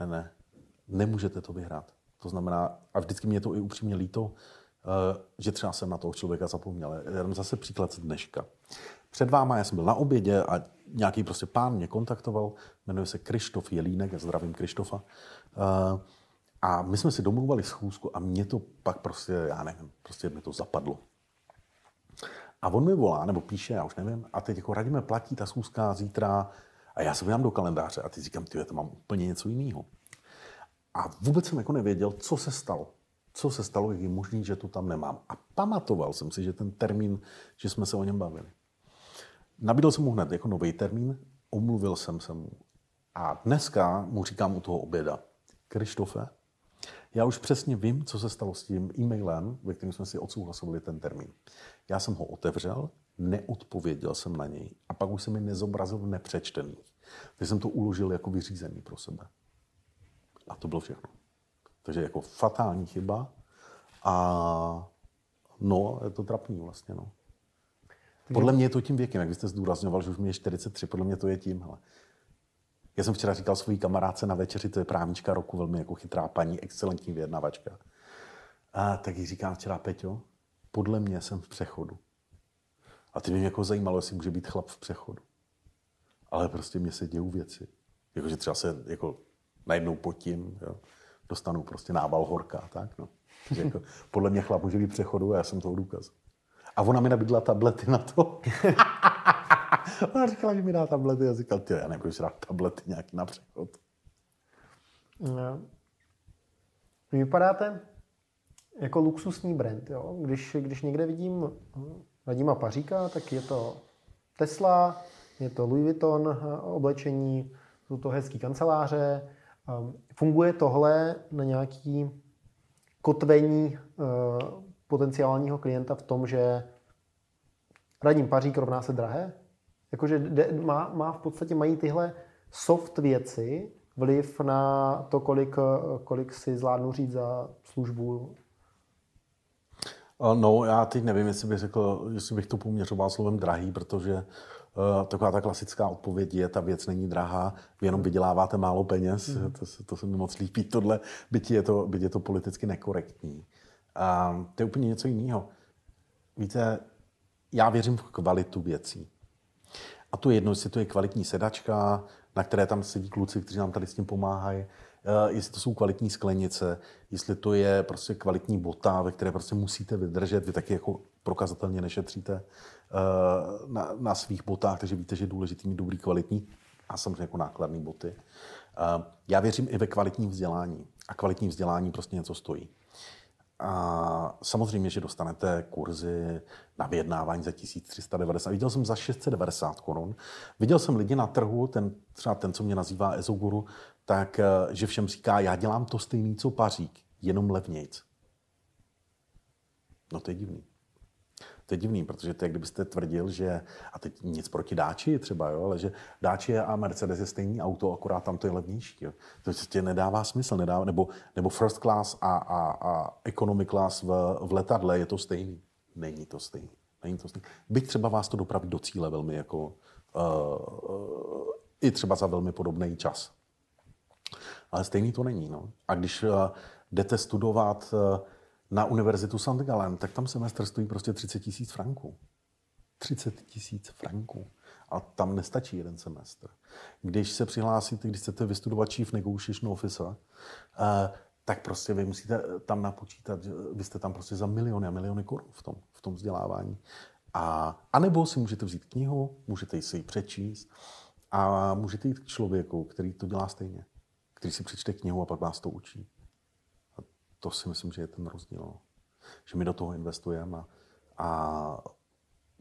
Ne, ne, nemůžete to vyhrát. To znamená, a vždycky mě to i upřímně líto, uh, že třeba jsem na toho člověka zapomněl. Já zase příklad z dneška. Před váma já jsem byl na obědě a nějaký prostě pán mě kontaktoval, jmenuje se Krištof Jelínek, zdravím Krištofa. Uh, a my jsme si domluvali schůzku a mě to pak prostě, já nevím, prostě mi to zapadlo. A on mi volá, nebo píše, já už nevím, a teď jako radíme, platí ta schůzka zítra, a já se vydám do kalendáře a ty říkám, ty, to mám úplně něco jiného. A vůbec jsem jako nevěděl, co se stalo. Co se stalo, jak je možný, že to tam nemám. A pamatoval jsem si, že ten termín, že jsme se o něm bavili. Nabídl jsem mu hned jako nový termín, omluvil jsem se mu. A dneska mu říkám u toho oběda, Krištofe, já už přesně vím, co se stalo s tím e-mailem, ve kterém jsme si odsouhlasovali ten termín. Já jsem ho otevřel, neodpověděl jsem na něj a pak už se mi nezobrazil nepřečtený. Takže jsem to uložil jako vyřízený pro sebe. A to bylo všechno. Takže jako fatální chyba a no, je to trapný vlastně, no. Podle mě je to tím věkem, jak vy jste zdůrazňoval, že už mě je 43, podle mě to je tím hele. Já jsem včera říkal svojí kamarádce na večeři, to je právnička roku, velmi jako chytrá paní, excelentní vyjednavačka. A tak jí říkám včera, Peťo, podle mě jsem v přechodu. A ty mě jako zajímalo, jestli může být chlap v přechodu. Ale prostě mě se dějou věci. Jakože třeba se jako najednou potím, jo. dostanu prostě nával horká, tak no. jako, podle mě chlap může být v přechodu a já jsem toho důkaz. A ona mi nabídla tablety na to, [laughs] Ona říkala, že mi dá tablety. Já říkal, ty, já nebudu že dám tablety nějaký na přechod. No. Vypadáte jako luxusní brand, jo? Když, když někde vidím Vadima Paříka, tak je to Tesla, je to Louis Vuitton eh, oblečení, jsou to hezký kanceláře. Ehm, funguje tohle na nějaký kotvení eh, potenciálního klienta v tom, že radím Pařík rovná se drahé? Jakože de, má, má v podstatě, mají tyhle soft věci vliv na to, kolik, kolik si zvládnu říct za službu? No, já teď nevím, jestli bych řekl, jestli bych to poměřoval slovem drahý, protože Uh, taková ta klasická odpověď je, ta věc není drahá, vy jenom vyděláváte málo peněz, mm. to, se, to se mi moc líbí, tohle, byť je to, byť je to politicky nekorektní. A uh, to je úplně něco jiného. Víte, já věřím v kvalitu věcí. A to je jedno, jestli to je kvalitní sedačka, na které tam sedí kluci, kteří nám tady s tím pomáhají, eh, jestli to jsou kvalitní sklenice, jestli to je prostě kvalitní bota, ve které prostě musíte vydržet, vy taky jako prokazatelně nešetříte eh, na, na svých botách, takže víte, že je důležitý mít dobrý kvalitní a samozřejmě jako nákladní boty. Eh, já věřím i ve kvalitní vzdělání a kvalitní vzdělání prostě něco stojí. A samozřejmě, že dostanete kurzy na vyjednávání za 1390. Viděl jsem za 690 korun. Viděl jsem lidi na trhu, ten, třeba ten, co mě nazývá Ezoguru, tak, eh, že všem říká, já dělám to stejný, co Pařík, jenom levnějc. No to je divný. To je divný, protože to je, kdybyste tvrdil, že, a teď nic proti dáči třeba, jo, ale že dáči a Mercedes je stejný auto, akorát tam to je levnější. Jo. To prostě nedává smysl, nedává, nebo, nebo first class a, a, a economy class v, v letadle je to stejný. Není to stejný. Není to stejný. Byť třeba vás to dopraví do cíle velmi jako, uh, uh, i třeba za velmi podobný čas. Ale stejný to není. No. A když uh, jdete studovat uh, na Univerzitu St. Gallen, tak tam semestr stojí prostě 30 tisíc franků. 30 tisíc franků. A tam nestačí jeden semestr. Když se přihlásíte, když chcete vystudovat Chief Negotiation Officer, eh, tak prostě vy musíte eh, tam napočítat, že eh, vy jste tam prostě za miliony a miliony korun v tom, v tom vzdělávání. A, a nebo si můžete vzít knihu, můžete si ji přečíst a můžete jít k člověku, který to dělá stejně, který si přečte knihu a pak vás to učí to si myslím, že je ten rozdíl. No. Že my do toho investujeme a, a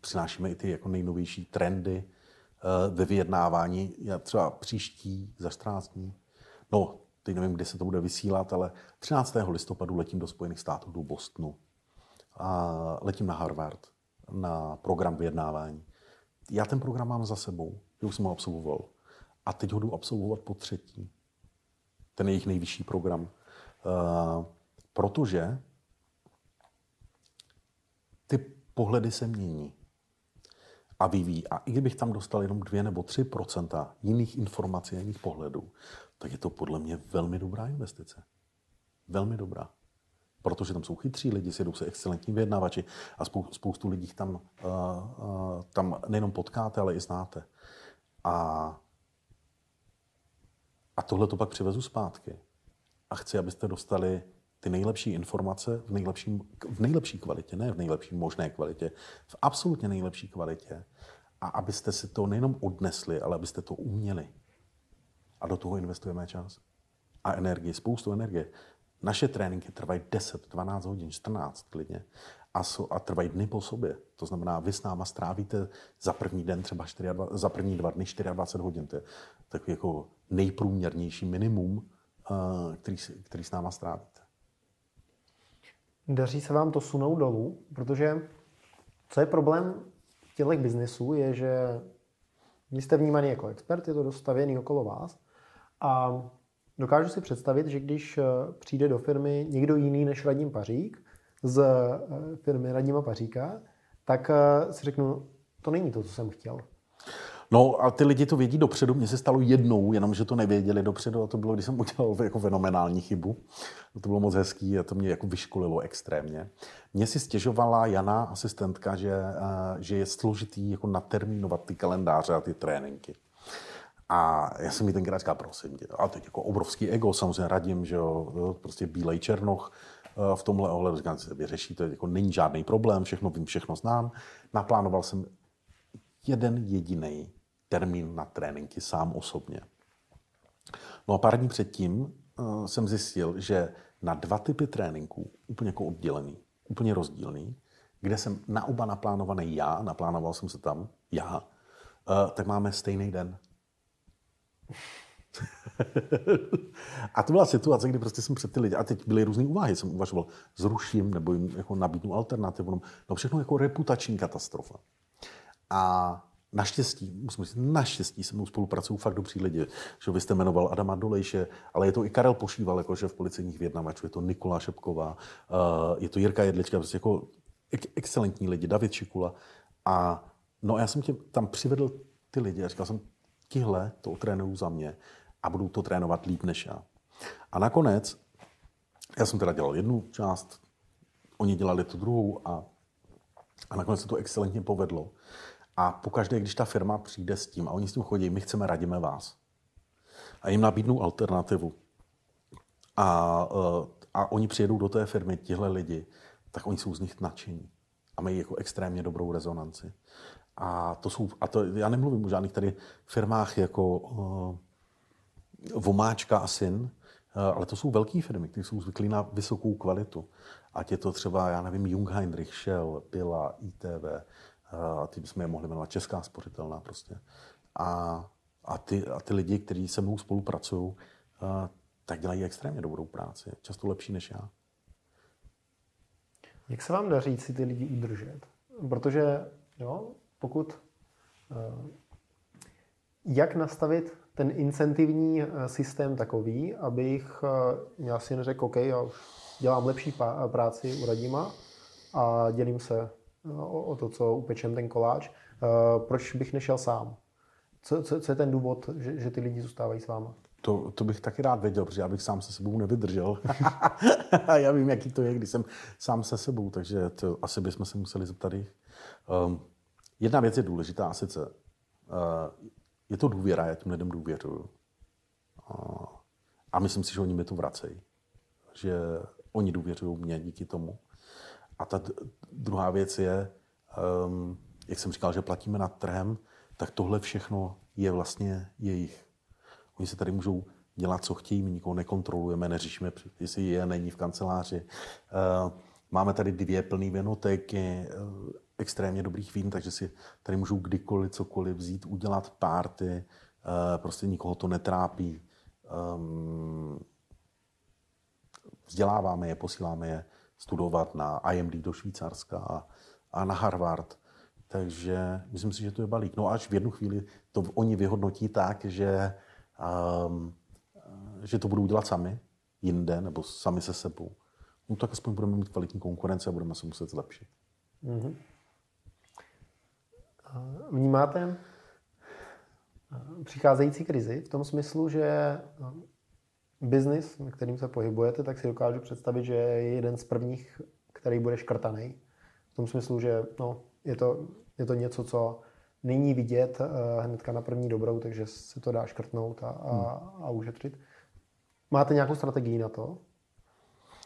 přinášíme i ty jako nejnovější trendy eh, ve vyjednávání. Já třeba příští, za 14 dní, no, teď nevím, kdy se to bude vysílat, ale 13. listopadu letím do Spojených států, do Bostonu. A letím na Harvard, na program vyjednávání. Já ten program mám za sebou, já už jsem ho absolvoval. A teď ho jdu absolvovat po třetí. Ten je jejich nejvyšší program. Uh, Protože ty pohledy se mění a vyvíjí. A i kdybych tam dostal jenom 2 nebo 3 jiných informací a jiných pohledů, tak je to podle mě velmi dobrá investice. Velmi dobrá. Protože tam jsou chytří lidi, sjedou se excelentní vyjednavači a spou- spoustu lidí tam, uh, uh, tam nejenom potkáte, ale i znáte. A, a tohle to pak přivezu zpátky. A chci, abyste dostali ty nejlepší informace v, nejlepším, v nejlepší kvalitě, ne v nejlepší možné kvalitě, v absolutně nejlepší kvalitě. A abyste si to nejenom odnesli, ale abyste to uměli. A do toho investujeme čas. A energie, spoustu energie. Naše tréninky trvají 10, 12 hodin, 14 klidně. A, so, a trvají dny po sobě. To znamená, vy s náma strávíte za první den třeba 24, za první dva dny 24 hodin. To je takový jako nejprůměrnější minimum, eh, který, který s náma stráví daří se vám to sunout dolů, protože co je problém těchto biznesů, je, že vy jste vnímaný jako expert, je to dostavěný okolo vás a dokážu si představit, že když eh, přijde do firmy někdo jiný než Radim Pařík z eh, firmy Radima Paříka, tak eh, si řeknu, to není to, co jsem chtěl. No a ty lidi to vědí dopředu. Mně se stalo jednou, jenom že to nevěděli dopředu a to bylo, když jsem udělal jako fenomenální chybu. No, to bylo moc hezký a to mě jako vyškolilo extrémně. Mně si stěžovala Jana, asistentka, že, eh, že je složitý jako natermínovat ty kalendáře a ty tréninky. A já jsem mi tenkrát říkal, prosím tě, a teď jako obrovský ego, samozřejmě radím, že jo, eh, prostě bílej černoch, eh, v tomhle ohledu říkám, že se je, jako není žádný problém, všechno vím, všechno znám. Naplánoval jsem jeden jediný termín na tréninky sám osobně. No a pár dní předtím eh, jsem zjistil, že na dva typy tréninků, úplně jako oddělený, úplně rozdílný, kde jsem na oba naplánovaný já, naplánoval jsem se tam já, eh, tak máme stejný den. [laughs] a to byla situace, kdy prostě jsem před ty lidi, a teď byly různé úvahy, jsem uvažoval, zruším nebo jim jako nabídnu alternativu, no, no všechno jako reputační katastrofa. A Naštěstí, musím říct, naštěstí se mnou spolupracují fakt dobří lidi. Že vy jste jmenoval Adama Dolejše, ale je to i Karel Pošíval, jako v policejních vědnamačů, je to Nikola Šepková, eh, je to Jirka Jedlička, prostě jako excelentní lidi, David Šikula. A no a já jsem tě tam přivedl ty lidi a říkal jsem, tihle to trénují za mě a budou to trénovat líp než já. A nakonec, já jsem teda dělal jednu část, oni dělali tu druhou a, a nakonec se to excelentně povedlo. A pokaždé, když ta firma přijde s tím, a oni s tím chodí, my chceme, radíme vás. A jim nabídnou alternativu. A, eh, a oni přijedou do té firmy, tihle lidi, tak oni jsou z nich nadšení. A mají jako extrémně dobrou rezonanci. A to jsou, a to, já nemluvím o žádných tady firmách jako uh, Vomáčka a syn, uh, ale to jsou velké firmy, které jsou zvyklí na vysokou kvalitu. Ať je to třeba, já nevím, Jungheinrich, Shell, Pila, ITV, Eh, a ty jsme je mohli jmenovat Česká spořitelná prostě. A, a, ty, a ty lidi, kteří se mnou spolupracují, eh, tak dělají extrémně dobrou práci, často lepší než já. Jak se vám daří si ty lidi udržet? Protože jo, pokud eh, jak nastavit ten incentivní systém takový, abych já si neřekl, OK, já už dělám lepší práci u Radima a dělím se No, o, o to, co upečem ten koláč, eh, proč bych nešel sám? Co, co, co je ten důvod, že, že ty lidi zůstávají s váma? To, to bych taky rád věděl, protože já bych sám se sebou nevydržel. [laughs] já vím, jaký to je, když jsem sám se sebou, takže to asi bychom se museli zeptat jich. Um, jedna věc je důležitá, a sice uh, je to důvěra, já těm lidem důvěřuju. Uh, a myslím si, že oni mi to vracejí. Že oni důvěřují mě díky tomu. A ta druhá věc je, um, jak jsem říkal, že platíme nad trhem, tak tohle všechno je vlastně jejich. Oni se tady můžou dělat, co chtějí, my nikoho nekontrolujeme, neřešíme, jestli je, není v kanceláři. Ehm, máme tady dvě plné věnoteky, eh, extrémně dobrých vín, takže si tady můžou kdykoliv, cokoliv vzít, udělat párty, eh, prostě nikoho to netrápí. Ehm, vzděláváme je, posíláme je studovat na IMD do Švýcarska a, a na Harvard. Takže myslím si, že to je balík. No až v jednu chvíli to oni vyhodnotí tak, že, um, že to budou dělat sami, jinde, nebo sami se sebou. No tak aspoň budeme mít kvalitní konkurence a budeme se muset zlepšit. Mm-hmm. Vnímáte eh, přicházející krizi v tom smyslu, že biznis, na kterým se pohybujete, tak si dokážu představit, že je jeden z prvních, který bude škrtaný. V tom smyslu, že no, je, to, je to něco, co není vidět eh, hnedka na první dobrou, takže se to dá škrtnout a, a, hmm. a ušetřit. Máte nějakou strategii na to?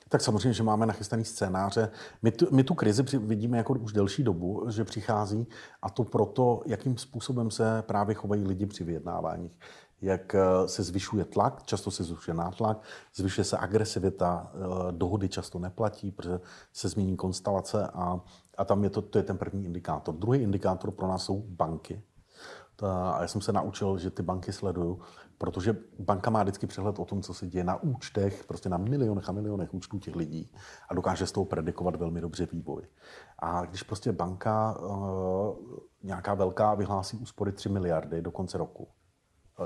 Tak samozřejmě, že máme nachystaný scénáře. My tu, my tu krizi vidíme jako už delší dobu, že přichází a to proto, jakým způsobem se právě chovají lidi při vyjednáváních jak eh, se zvyšuje tlak, často se zvyšuje nátlak, zvyšuje se agresivita, eh, dohody často neplatí, protože se změní konstelace a, a tam je to, to je ten první indikátor. Druhý indikátor pro nás jsou banky. A já jsem se naučil, že ty banky sleduju, protože banka má vždycky přehled o tom, co se děje na účtech, prostě na milionech a milionech účtů těch lidí a dokáže z toho predikovat velmi dobře vývoj. A když prostě banka, eh, nějaká velká, vyhlásí úspory 3 miliardy do konce roku,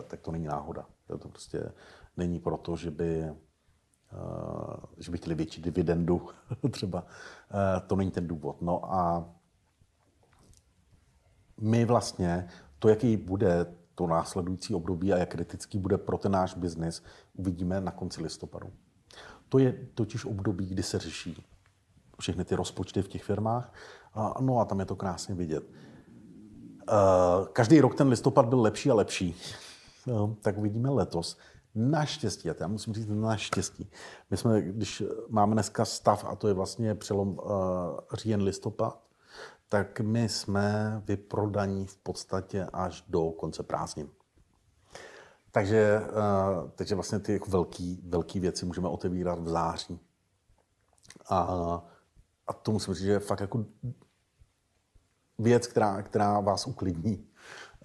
tak to není náhoda. To prostě není proto, že by eh, že by chtěli větší dividendu [laughs] třeba. Eh, to není ten důvod. No a my vlastně to, jaký bude to následující období a jak kritický bude pro ten náš biznis, uvidíme na konci listopadu. To je totiž období, kdy se řeší všechny ty rozpočty v těch firmách. No a tam je to krásně vidět. Eh, každý rok ten listopad byl lepší a lepší. No, tak uvidíme letos. Naštěstí, a já musím říct naštěstí. My jsme, když máme dneska stav, a to je vlastně přelom uh, říjen listopad, tak my jsme vyprodaní v podstatě až do konce prázdnin. Takže, uh, takže vlastně ty jako velký, velký věci můžeme otevírat v září. A, a to musím říct, že je fakt jako věc, která, která vás uklidní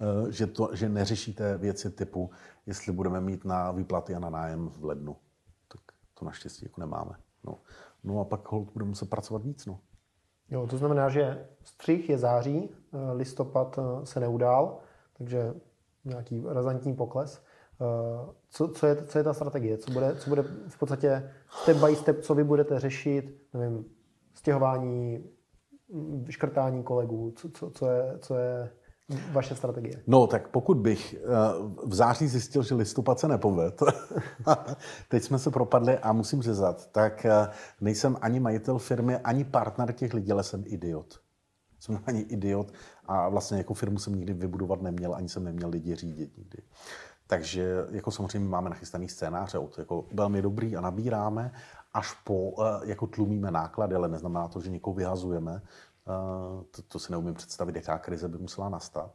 Eh, že, to, že neřešíte věci typu, jestli budeme mít na výplaty a na nájem v lednu. Tak to naštěstí jako nemáme. No, no a pak hold budeme muset pracovat víc. No. Jo, to znamená, že střih je září, eh, listopad eh, se neudál, takže nějaký razantní pokles. Co, co, je, co je ta strategie? Co bude, co bude v podstatě step by step, co vy budete řešit? Nevím, stěhování, mm, škrtání kolegů, co, co, co je, co je vaše strategie? No, tak pokud bych eh, v září zjistil, že listopad se nepoved, [laughs] teď jsme se propadli a musím řezat, tak eh, nejsem ani majitel firmy, ani partner těch lidí, ale jsem idiot. Jsem ani idiot a vlastně jako firmu jsem nikdy vybudovat neměl, ani jsem neměl lidi řídit nikdy. Takže jako samozřejmě máme nachystaný scénáře od jako velmi dobrý a nabíráme, až po eh, jako tlumíme náklady, ale neznamená to, že někoho vyhazujeme. To, to si neumím představit, jaká krize by musela nastat.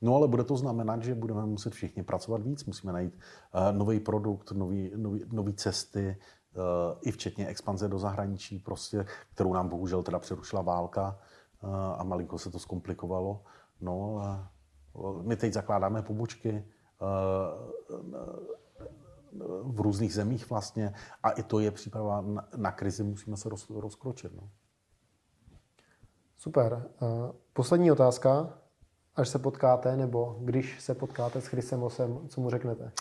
No ale bude to znamenat, že budeme muset všichni pracovat víc, musíme najít uh, nový produkt, nový, nový, nový cesty, uh, i včetně expanze do zahraničí, prostě, kterou nám bohužel teda přerušila válka uh, a malinko se to zkomplikovalo. No ale my teď zakládáme pobočky v různých zemích vlastně a i to je příprava na, na krizi, musíme se roz, rozkročit. No. Super. Eh, poslední otázka. Až se potkáte, nebo když se potkáte s Chrisem Vosem, co mu řeknete?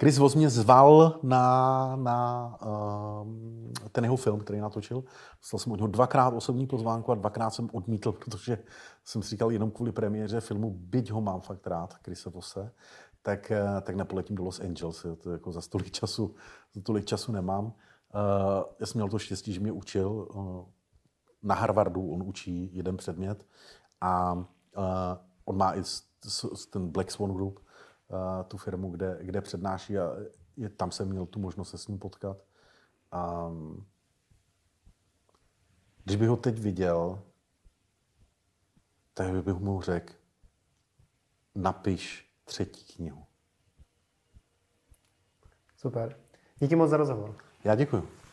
Chris Vos mě zval na, na eh, ten jeho film, který natočil. Dostal jsem od něho dvakrát osobní pozvánku a dvakrát jsem odmítl, [laughs] protože jsem si říkal jenom kvůli premiéře filmu, byť ho mám fakt rád, Chrise Vose, tak, eh, tak nepoletím do Los Angeles. To jako za tolik času, za tolik času nemám. Uh, já jsem měl to štěstí, že mě učil uh, na Harvardu, on učí jeden předmět a uh, on má i ten Black Swan Group, uh, tu firmu, kde, kde přednáší a je, tam jsem měl tu možnost se s ním potkat. Um, když bych ho teď viděl, tak bych mu řekl, napiš třetí knihu. Super. Díky moc za rozhovor. Já děkuji.